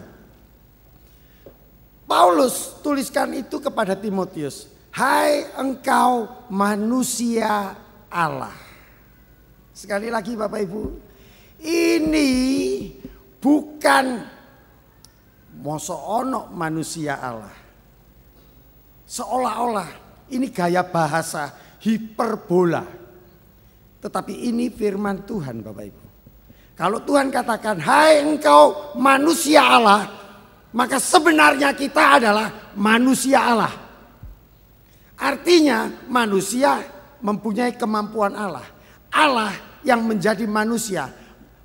Paulus tuliskan itu kepada Timotius. Hai engkau manusia Allah. Sekali lagi Bapak Ibu. Ini bukan moso ono manusia Allah. Seolah-olah ini gaya bahasa hiperbola. Tetapi ini firman Tuhan Bapak Ibu. Kalau Tuhan katakan, "Hai engkau manusia Allah," maka sebenarnya kita adalah manusia Allah. Artinya, manusia mempunyai kemampuan Allah. Allah yang menjadi manusia.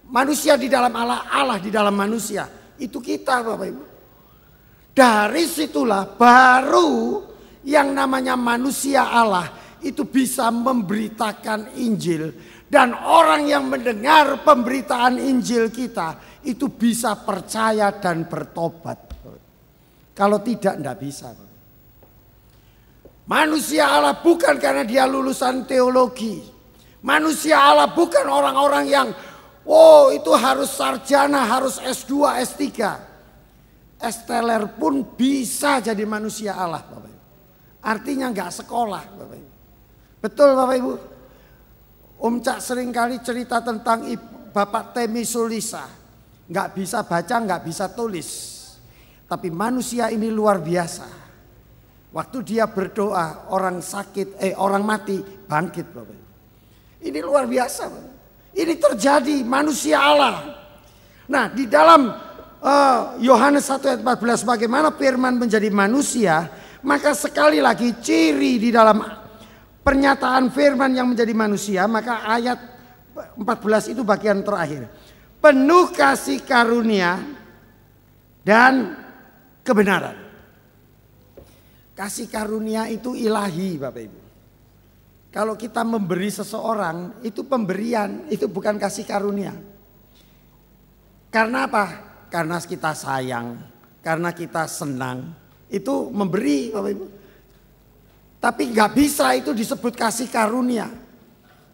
Manusia di dalam Allah, Allah di dalam manusia. Itu kita, Bapak Ibu. Dari situlah baru yang namanya manusia Allah itu bisa memberitakan Injil dan orang yang mendengar pemberitaan Injil kita itu bisa percaya dan bertobat. Kalau tidak, tidak bisa. Manusia Allah bukan karena dia lulusan teologi. Manusia Allah bukan orang-orang yang, oh itu harus sarjana, harus S2, S3. Esteler pun bisa jadi manusia Allah. Bapak Artinya nggak sekolah. Bapak Betul Bapak Ibu? Om Cak seringkali cerita tentang Bapak Temi Sulisa. Nggak bisa baca, nggak bisa tulis. Tapi manusia ini luar biasa. Waktu dia berdoa, orang sakit, eh orang mati bangkit. Bapak. Ini luar biasa. Ini terjadi manusia Allah. Nah di dalam eh, Yohanes uh, 1 ayat 14 bagaimana firman menjadi manusia. Maka sekali lagi ciri di dalam pernyataan firman yang menjadi manusia, maka ayat 14 itu bagian terakhir. Penuh kasih karunia dan kebenaran. Kasih karunia itu ilahi Bapak Ibu. Kalau kita memberi seseorang itu pemberian, itu bukan kasih karunia. Karena apa? Karena kita sayang, karena kita senang. Itu memberi Bapak Ibu. Tapi nggak bisa itu disebut kasih karunia.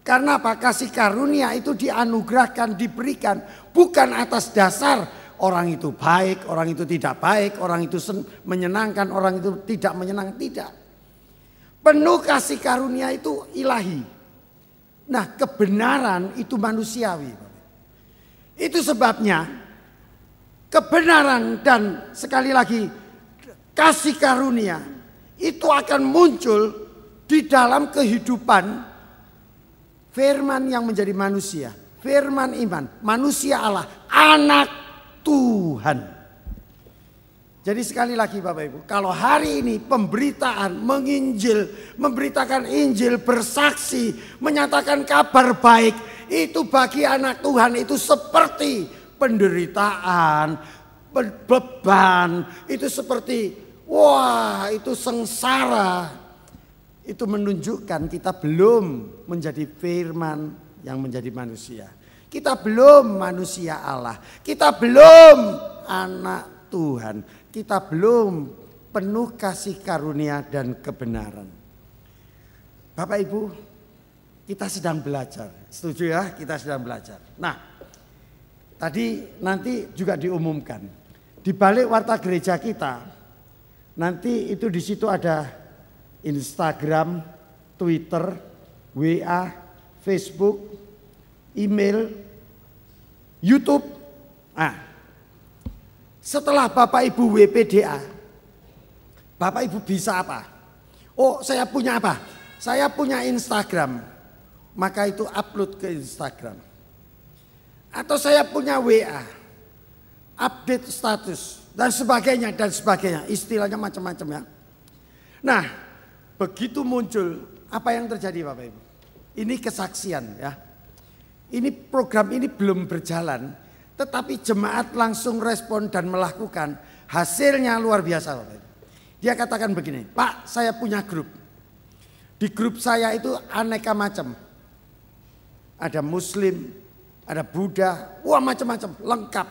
Karena apa? Kasih karunia itu dianugerahkan, diberikan. Bukan atas dasar orang itu baik, orang itu tidak baik, orang itu menyenangkan, orang itu tidak menyenangkan. Tidak. Penuh kasih karunia itu ilahi. Nah kebenaran itu manusiawi. Itu sebabnya kebenaran dan sekali lagi kasih karunia itu akan muncul di dalam kehidupan firman yang menjadi manusia, firman iman, manusia Allah, anak Tuhan. Jadi sekali lagi Bapak Ibu, kalau hari ini pemberitaan menginjil, memberitakan Injil, bersaksi, menyatakan kabar baik, itu bagi anak Tuhan itu seperti penderitaan, beban, itu seperti Wah, itu sengsara. Itu menunjukkan kita belum menjadi firman yang menjadi manusia. Kita belum manusia Allah. Kita belum anak Tuhan. Kita belum penuh kasih karunia dan kebenaran. Bapak Ibu, kita sedang belajar. Setuju ya, kita sedang belajar. Nah, tadi nanti juga diumumkan. Di balik warta gereja kita, Nanti itu di situ ada Instagram, Twitter, WA, Facebook, email, YouTube. Nah, setelah Bapak Ibu WPDA, Bapak Ibu bisa apa? Oh, saya punya apa? Saya punya Instagram. Maka itu upload ke Instagram. Atau saya punya WA. Update status dan sebagainya dan sebagainya. Istilahnya macam-macam ya. Nah, begitu muncul apa yang terjadi Bapak Ibu? Ini kesaksian ya. Ini program ini belum berjalan, tetapi jemaat langsung respon dan melakukan. Hasilnya luar biasa Bapak Ibu. Dia katakan begini, "Pak, saya punya grup. Di grup saya itu aneka macam. Ada muslim, ada Buddha, wah macam-macam, lengkap.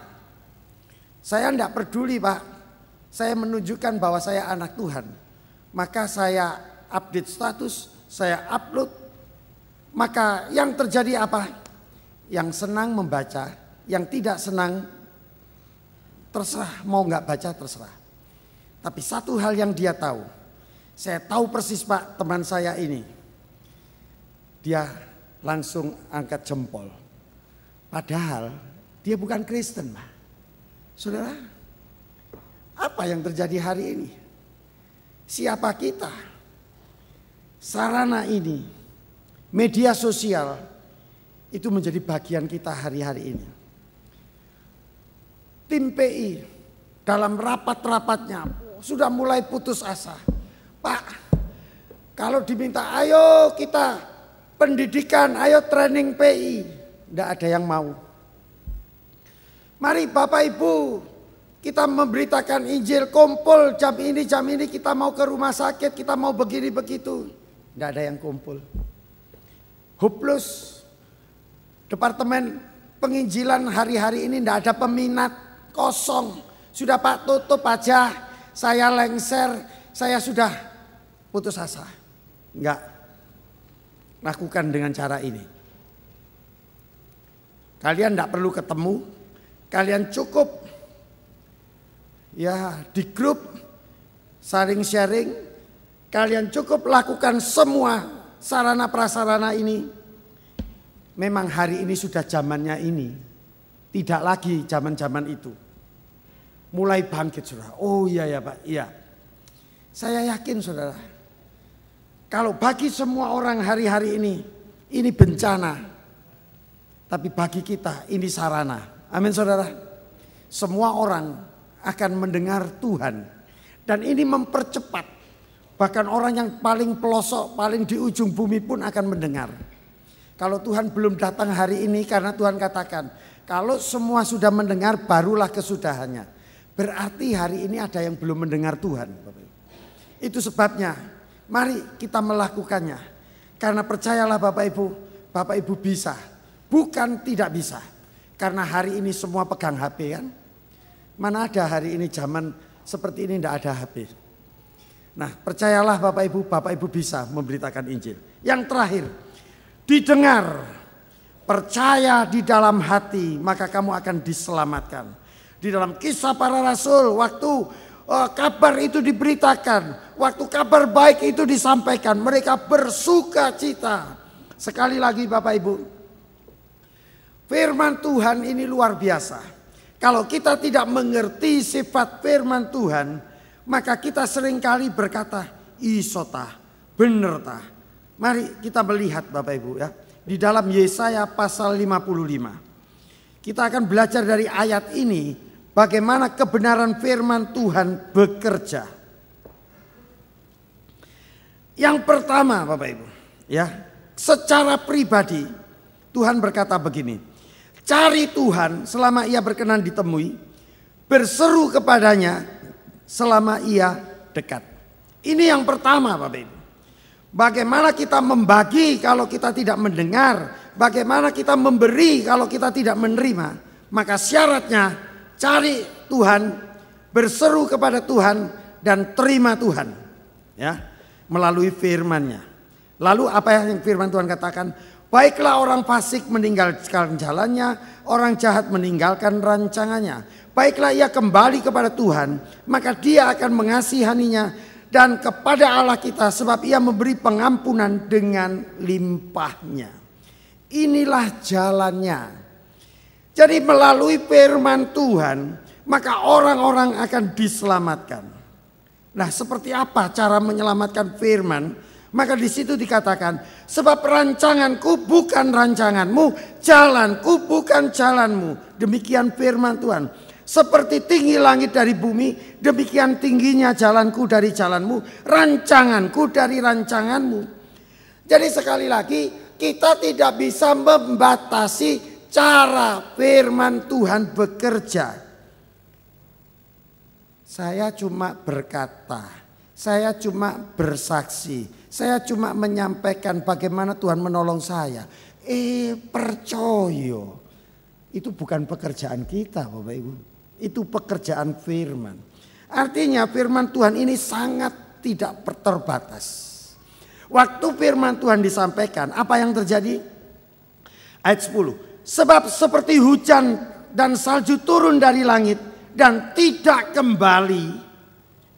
Saya tidak peduli Pak, saya menunjukkan bahwa saya anak Tuhan. Maka saya update status, saya upload. Maka yang terjadi apa? Yang senang membaca, yang tidak senang terserah mau nggak baca terserah. Tapi satu hal yang dia tahu, saya tahu persis Pak teman saya ini. Dia langsung angkat jempol. Padahal dia bukan Kristen Pak. Saudara, apa yang terjadi hari ini? Siapa kita? Sarana ini, media sosial itu menjadi bagian kita hari-hari ini. Tim PI dalam rapat-rapatnya sudah mulai putus asa. Pak, kalau diminta ayo kita pendidikan, ayo training PI, tidak ada yang mau. Mari Bapak Ibu, kita memberitakan Injil kumpul jam ini jam ini kita mau ke rumah sakit, kita mau begini begitu. nggak ada yang kumpul. hopeless Departemen Penginjilan hari-hari ini nggak ada peminat, kosong. Sudah Pak tutup aja, saya lengser, saya sudah putus asa. nggak Lakukan dengan cara ini. Kalian nggak perlu ketemu, Kalian cukup ya di grup sharing-sharing kalian cukup lakukan semua sarana prasarana ini. Memang hari ini sudah zamannya ini. Tidak lagi zaman-zaman itu. Mulai bangkit saudara. Oh iya ya Pak, iya. Saya yakin saudara. Kalau bagi semua orang hari-hari ini, ini bencana. Tapi bagi kita ini sarana. Amin saudara. Semua orang akan mendengar Tuhan. Dan ini mempercepat. Bahkan orang yang paling pelosok, paling di ujung bumi pun akan mendengar. Kalau Tuhan belum datang hari ini karena Tuhan katakan. Kalau semua sudah mendengar barulah kesudahannya. Berarti hari ini ada yang belum mendengar Tuhan. Itu sebabnya mari kita melakukannya. Karena percayalah Bapak Ibu, Bapak Ibu bisa. Bukan tidak bisa karena hari ini semua pegang HP kan. Mana ada hari ini zaman seperti ini tidak ada HP. Nah percayalah Bapak Ibu, Bapak Ibu bisa memberitakan Injil. Yang terakhir, didengar, percaya di dalam hati maka kamu akan diselamatkan. Di dalam kisah para rasul waktu Oh, kabar itu diberitakan, waktu kabar baik itu disampaikan, mereka bersuka cita. Sekali lagi Bapak Ibu, Firman Tuhan ini luar biasa. Kalau kita tidak mengerti sifat firman Tuhan, maka kita seringkali berkata, isota, bener tah. Mari kita melihat Bapak Ibu ya. Di dalam Yesaya pasal 55. Kita akan belajar dari ayat ini bagaimana kebenaran firman Tuhan bekerja. Yang pertama Bapak Ibu ya, secara pribadi Tuhan berkata begini cari Tuhan selama ia berkenan ditemui, berseru kepadanya selama ia dekat. Ini yang pertama Bapak Ibu. Bagaimana kita membagi kalau kita tidak mendengar, bagaimana kita memberi kalau kita tidak menerima. Maka syaratnya cari Tuhan, berseru kepada Tuhan dan terima Tuhan. Ya, melalui firman-Nya. Lalu apa yang firman Tuhan katakan? Baiklah orang fasik meninggalkan jalannya, orang jahat meninggalkan rancangannya. Baiklah ia kembali kepada Tuhan, maka dia akan mengasihaninya dan kepada Allah kita sebab ia memberi pengampunan dengan limpahnya. Inilah jalannya. Jadi melalui firman Tuhan, maka orang-orang akan diselamatkan. Nah, seperti apa cara menyelamatkan firman? Maka di situ dikatakan, sebab rancanganku bukan rancanganmu, jalanku bukan jalanmu. Demikian firman Tuhan. Seperti tinggi langit dari bumi, demikian tingginya jalanku dari jalanmu, rancanganku dari rancanganmu. Jadi sekali lagi, kita tidak bisa membatasi cara firman Tuhan bekerja. Saya cuma berkata, saya cuma bersaksi. Saya cuma menyampaikan bagaimana Tuhan menolong saya. Eh percaya. Itu bukan pekerjaan kita Bapak Ibu. Itu pekerjaan firman. Artinya firman Tuhan ini sangat tidak terbatas. Waktu firman Tuhan disampaikan, apa yang terjadi? Ayat 10. Sebab seperti hujan dan salju turun dari langit dan tidak kembali.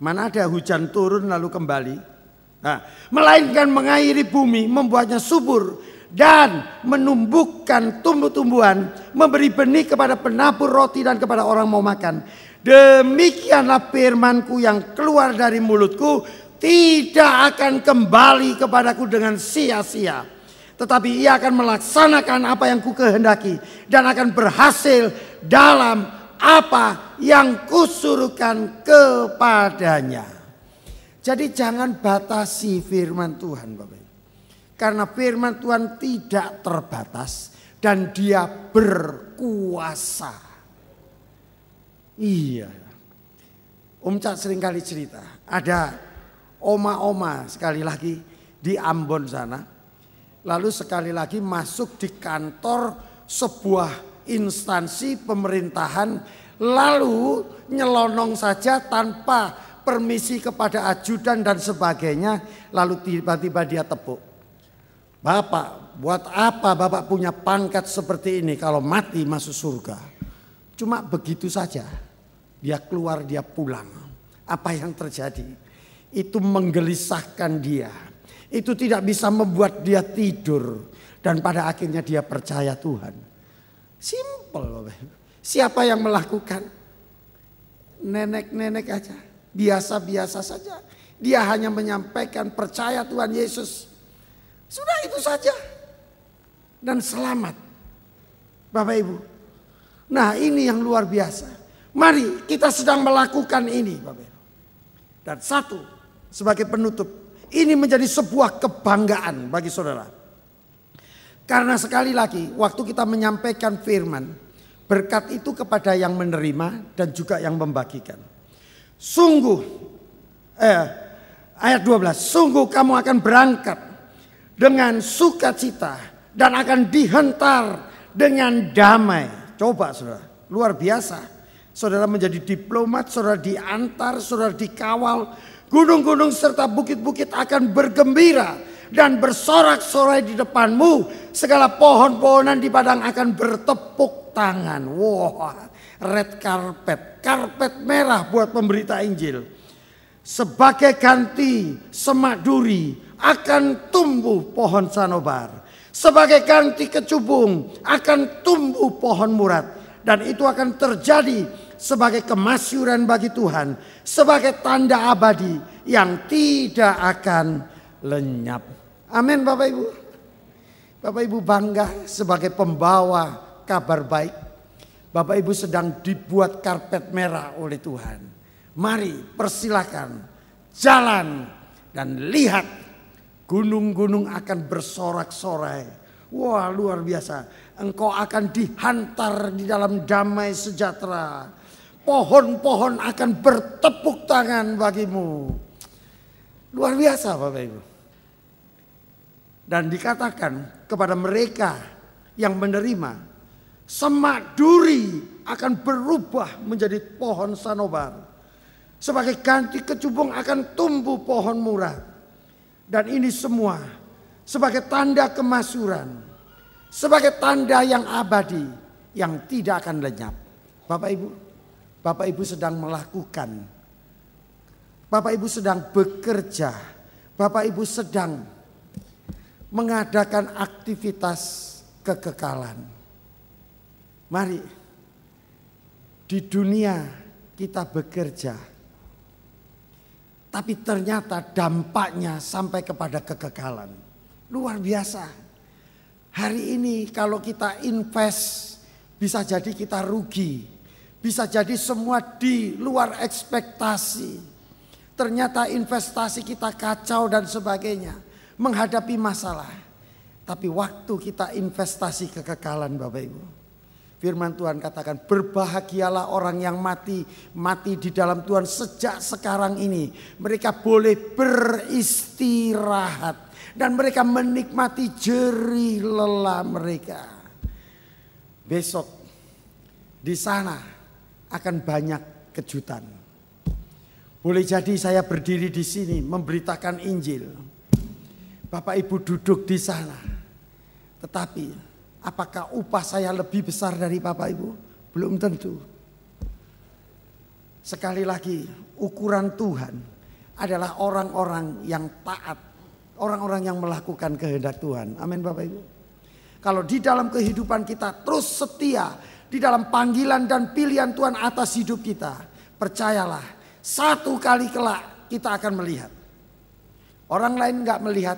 Mana ada hujan turun lalu kembali? Nah, melainkan mengairi bumi, membuatnya subur dan menumbuhkan tumbuh-tumbuhan, memberi benih kepada penabur roti dan kepada orang mau makan. Demikianlah firmanku yang keluar dari mulutku tidak akan kembali kepadaku dengan sia-sia tetapi ia akan melaksanakan apa yang ku kehendaki dan akan berhasil dalam apa yang kusuruhkan kepadanya. Jadi jangan batasi firman Tuhan Bapak Ibu. Karena firman Tuhan tidak terbatas dan dia berkuasa. Iya. Om Cak sering kali cerita, ada oma-oma sekali lagi di Ambon sana. Lalu sekali lagi masuk di kantor sebuah instansi pemerintahan lalu nyelonong saja tanpa permisi kepada ajudan dan sebagainya, lalu tiba-tiba dia tepuk. Bapak, buat apa Bapak punya pangkat seperti ini kalau mati masuk surga? Cuma begitu saja. Dia keluar, dia pulang. Apa yang terjadi? Itu menggelisahkan dia. Itu tidak bisa membuat dia tidur. Dan pada akhirnya dia percaya Tuhan. Simple. Siapa yang melakukan? Nenek-nenek aja biasa-biasa saja. Dia hanya menyampaikan percaya Tuhan Yesus. Sudah itu saja. Dan selamat. Bapak Ibu. Nah ini yang luar biasa. Mari kita sedang melakukan ini Bapak Ibu. Dan satu sebagai penutup. Ini menjadi sebuah kebanggaan bagi saudara. Karena sekali lagi waktu kita menyampaikan firman. Berkat itu kepada yang menerima dan juga yang membagikan. Sungguh eh, ayat 12, sungguh kamu akan berangkat dengan sukacita dan akan dihentar dengan damai. Coba Saudara, luar biasa. Saudara menjadi diplomat, saudara diantar, saudara dikawal. Gunung-gunung serta bukit-bukit akan bergembira dan bersorak-sorai di depanmu. Segala pohon-pohonan di padang akan bertepuk tangan. Wah, wow, red carpet, karpet merah buat pemberita Injil. Sebagai ganti semak duri akan tumbuh pohon sanobar. Sebagai ganti kecubung akan tumbuh pohon murat. Dan itu akan terjadi sebagai kemasyuran bagi Tuhan. Sebagai tanda abadi yang tidak akan lenyap. Amin Bapak Ibu. Bapak Ibu bangga sebagai pembawa kabar baik Bapak Ibu sedang dibuat karpet merah oleh Tuhan. Mari persilahkan jalan dan lihat gunung-gunung akan bersorak-sorai. Wah luar biasa. Engkau akan dihantar di dalam damai sejahtera. Pohon-pohon akan bertepuk tangan bagimu. Luar biasa Bapak Ibu. Dan dikatakan kepada mereka yang menerima. Semak duri akan berubah menjadi pohon sanobar. Sebagai ganti kecubung akan tumbuh pohon murah. Dan ini semua sebagai tanda kemasuran. Sebagai tanda yang abadi yang tidak akan lenyap. Bapak Ibu, Bapak Ibu sedang melakukan. Bapak Ibu sedang bekerja. Bapak Ibu sedang mengadakan aktivitas kekekalan. Mari di dunia kita bekerja. Tapi ternyata dampaknya sampai kepada kekekalan. Luar biasa. Hari ini kalau kita invest bisa jadi kita rugi. Bisa jadi semua di luar ekspektasi. Ternyata investasi kita kacau dan sebagainya. Menghadapi masalah. Tapi waktu kita investasi kekekalan Bapak Ibu Firman Tuhan katakan berbahagialah orang yang mati, mati di dalam Tuhan sejak sekarang ini. Mereka boleh beristirahat dan mereka menikmati jerih lelah mereka. Besok di sana akan banyak kejutan. Boleh jadi saya berdiri di sini memberitakan Injil. Bapak Ibu duduk di sana. Tetapi Apakah upah saya lebih besar dari Bapak Ibu? Belum tentu. Sekali lagi, ukuran Tuhan adalah orang-orang yang taat, orang-orang yang melakukan kehendak Tuhan. Amin, Bapak Ibu. Kalau di dalam kehidupan kita terus setia di dalam panggilan dan pilihan Tuhan atas hidup kita, percayalah, satu kali kelak kita akan melihat. Orang lain nggak melihat,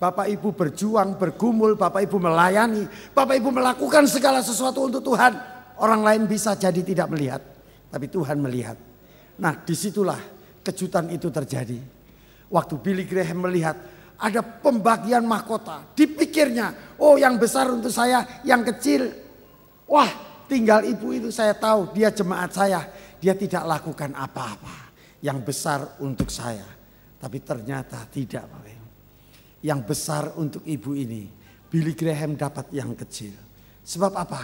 Bapak Ibu berjuang, bergumul, Bapak Ibu melayani, Bapak Ibu melakukan segala sesuatu untuk Tuhan. Orang lain bisa jadi tidak melihat, tapi Tuhan melihat. Nah disitulah kejutan itu terjadi. Waktu Billy Graham melihat ada pembagian mahkota. Dipikirnya, oh yang besar untuk saya, yang kecil. Wah tinggal ibu itu saya tahu dia jemaat saya. Dia tidak lakukan apa-apa yang besar untuk saya. Tapi ternyata tidak Bapak yang besar untuk ibu ini. Billy Graham dapat yang kecil. Sebab apa?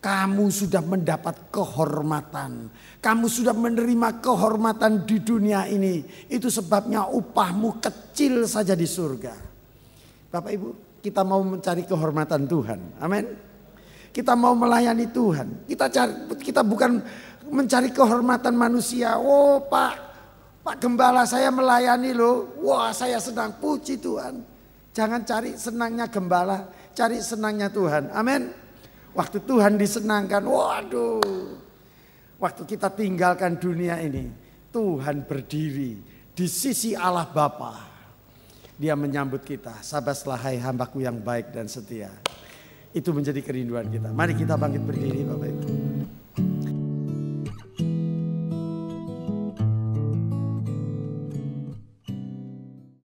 Kamu sudah mendapat kehormatan. Kamu sudah menerima kehormatan di dunia ini. Itu sebabnya upahmu kecil saja di surga. Bapak Ibu, kita mau mencari kehormatan Tuhan. Amin. Kita mau melayani Tuhan. Kita cari kita bukan mencari kehormatan manusia. Oh, Pak, Pak Gembala saya melayani loh. Wah saya senang puji Tuhan. Jangan cari senangnya Gembala. Cari senangnya Tuhan. Amin. Waktu Tuhan disenangkan. Waduh. Waktu kita tinggalkan dunia ini. Tuhan berdiri di sisi Allah Bapa. Dia menyambut kita. Sabaslah hai hambaku yang baik dan setia. Itu menjadi kerinduan kita. Mari kita bangkit berdiri Bapak Ibu.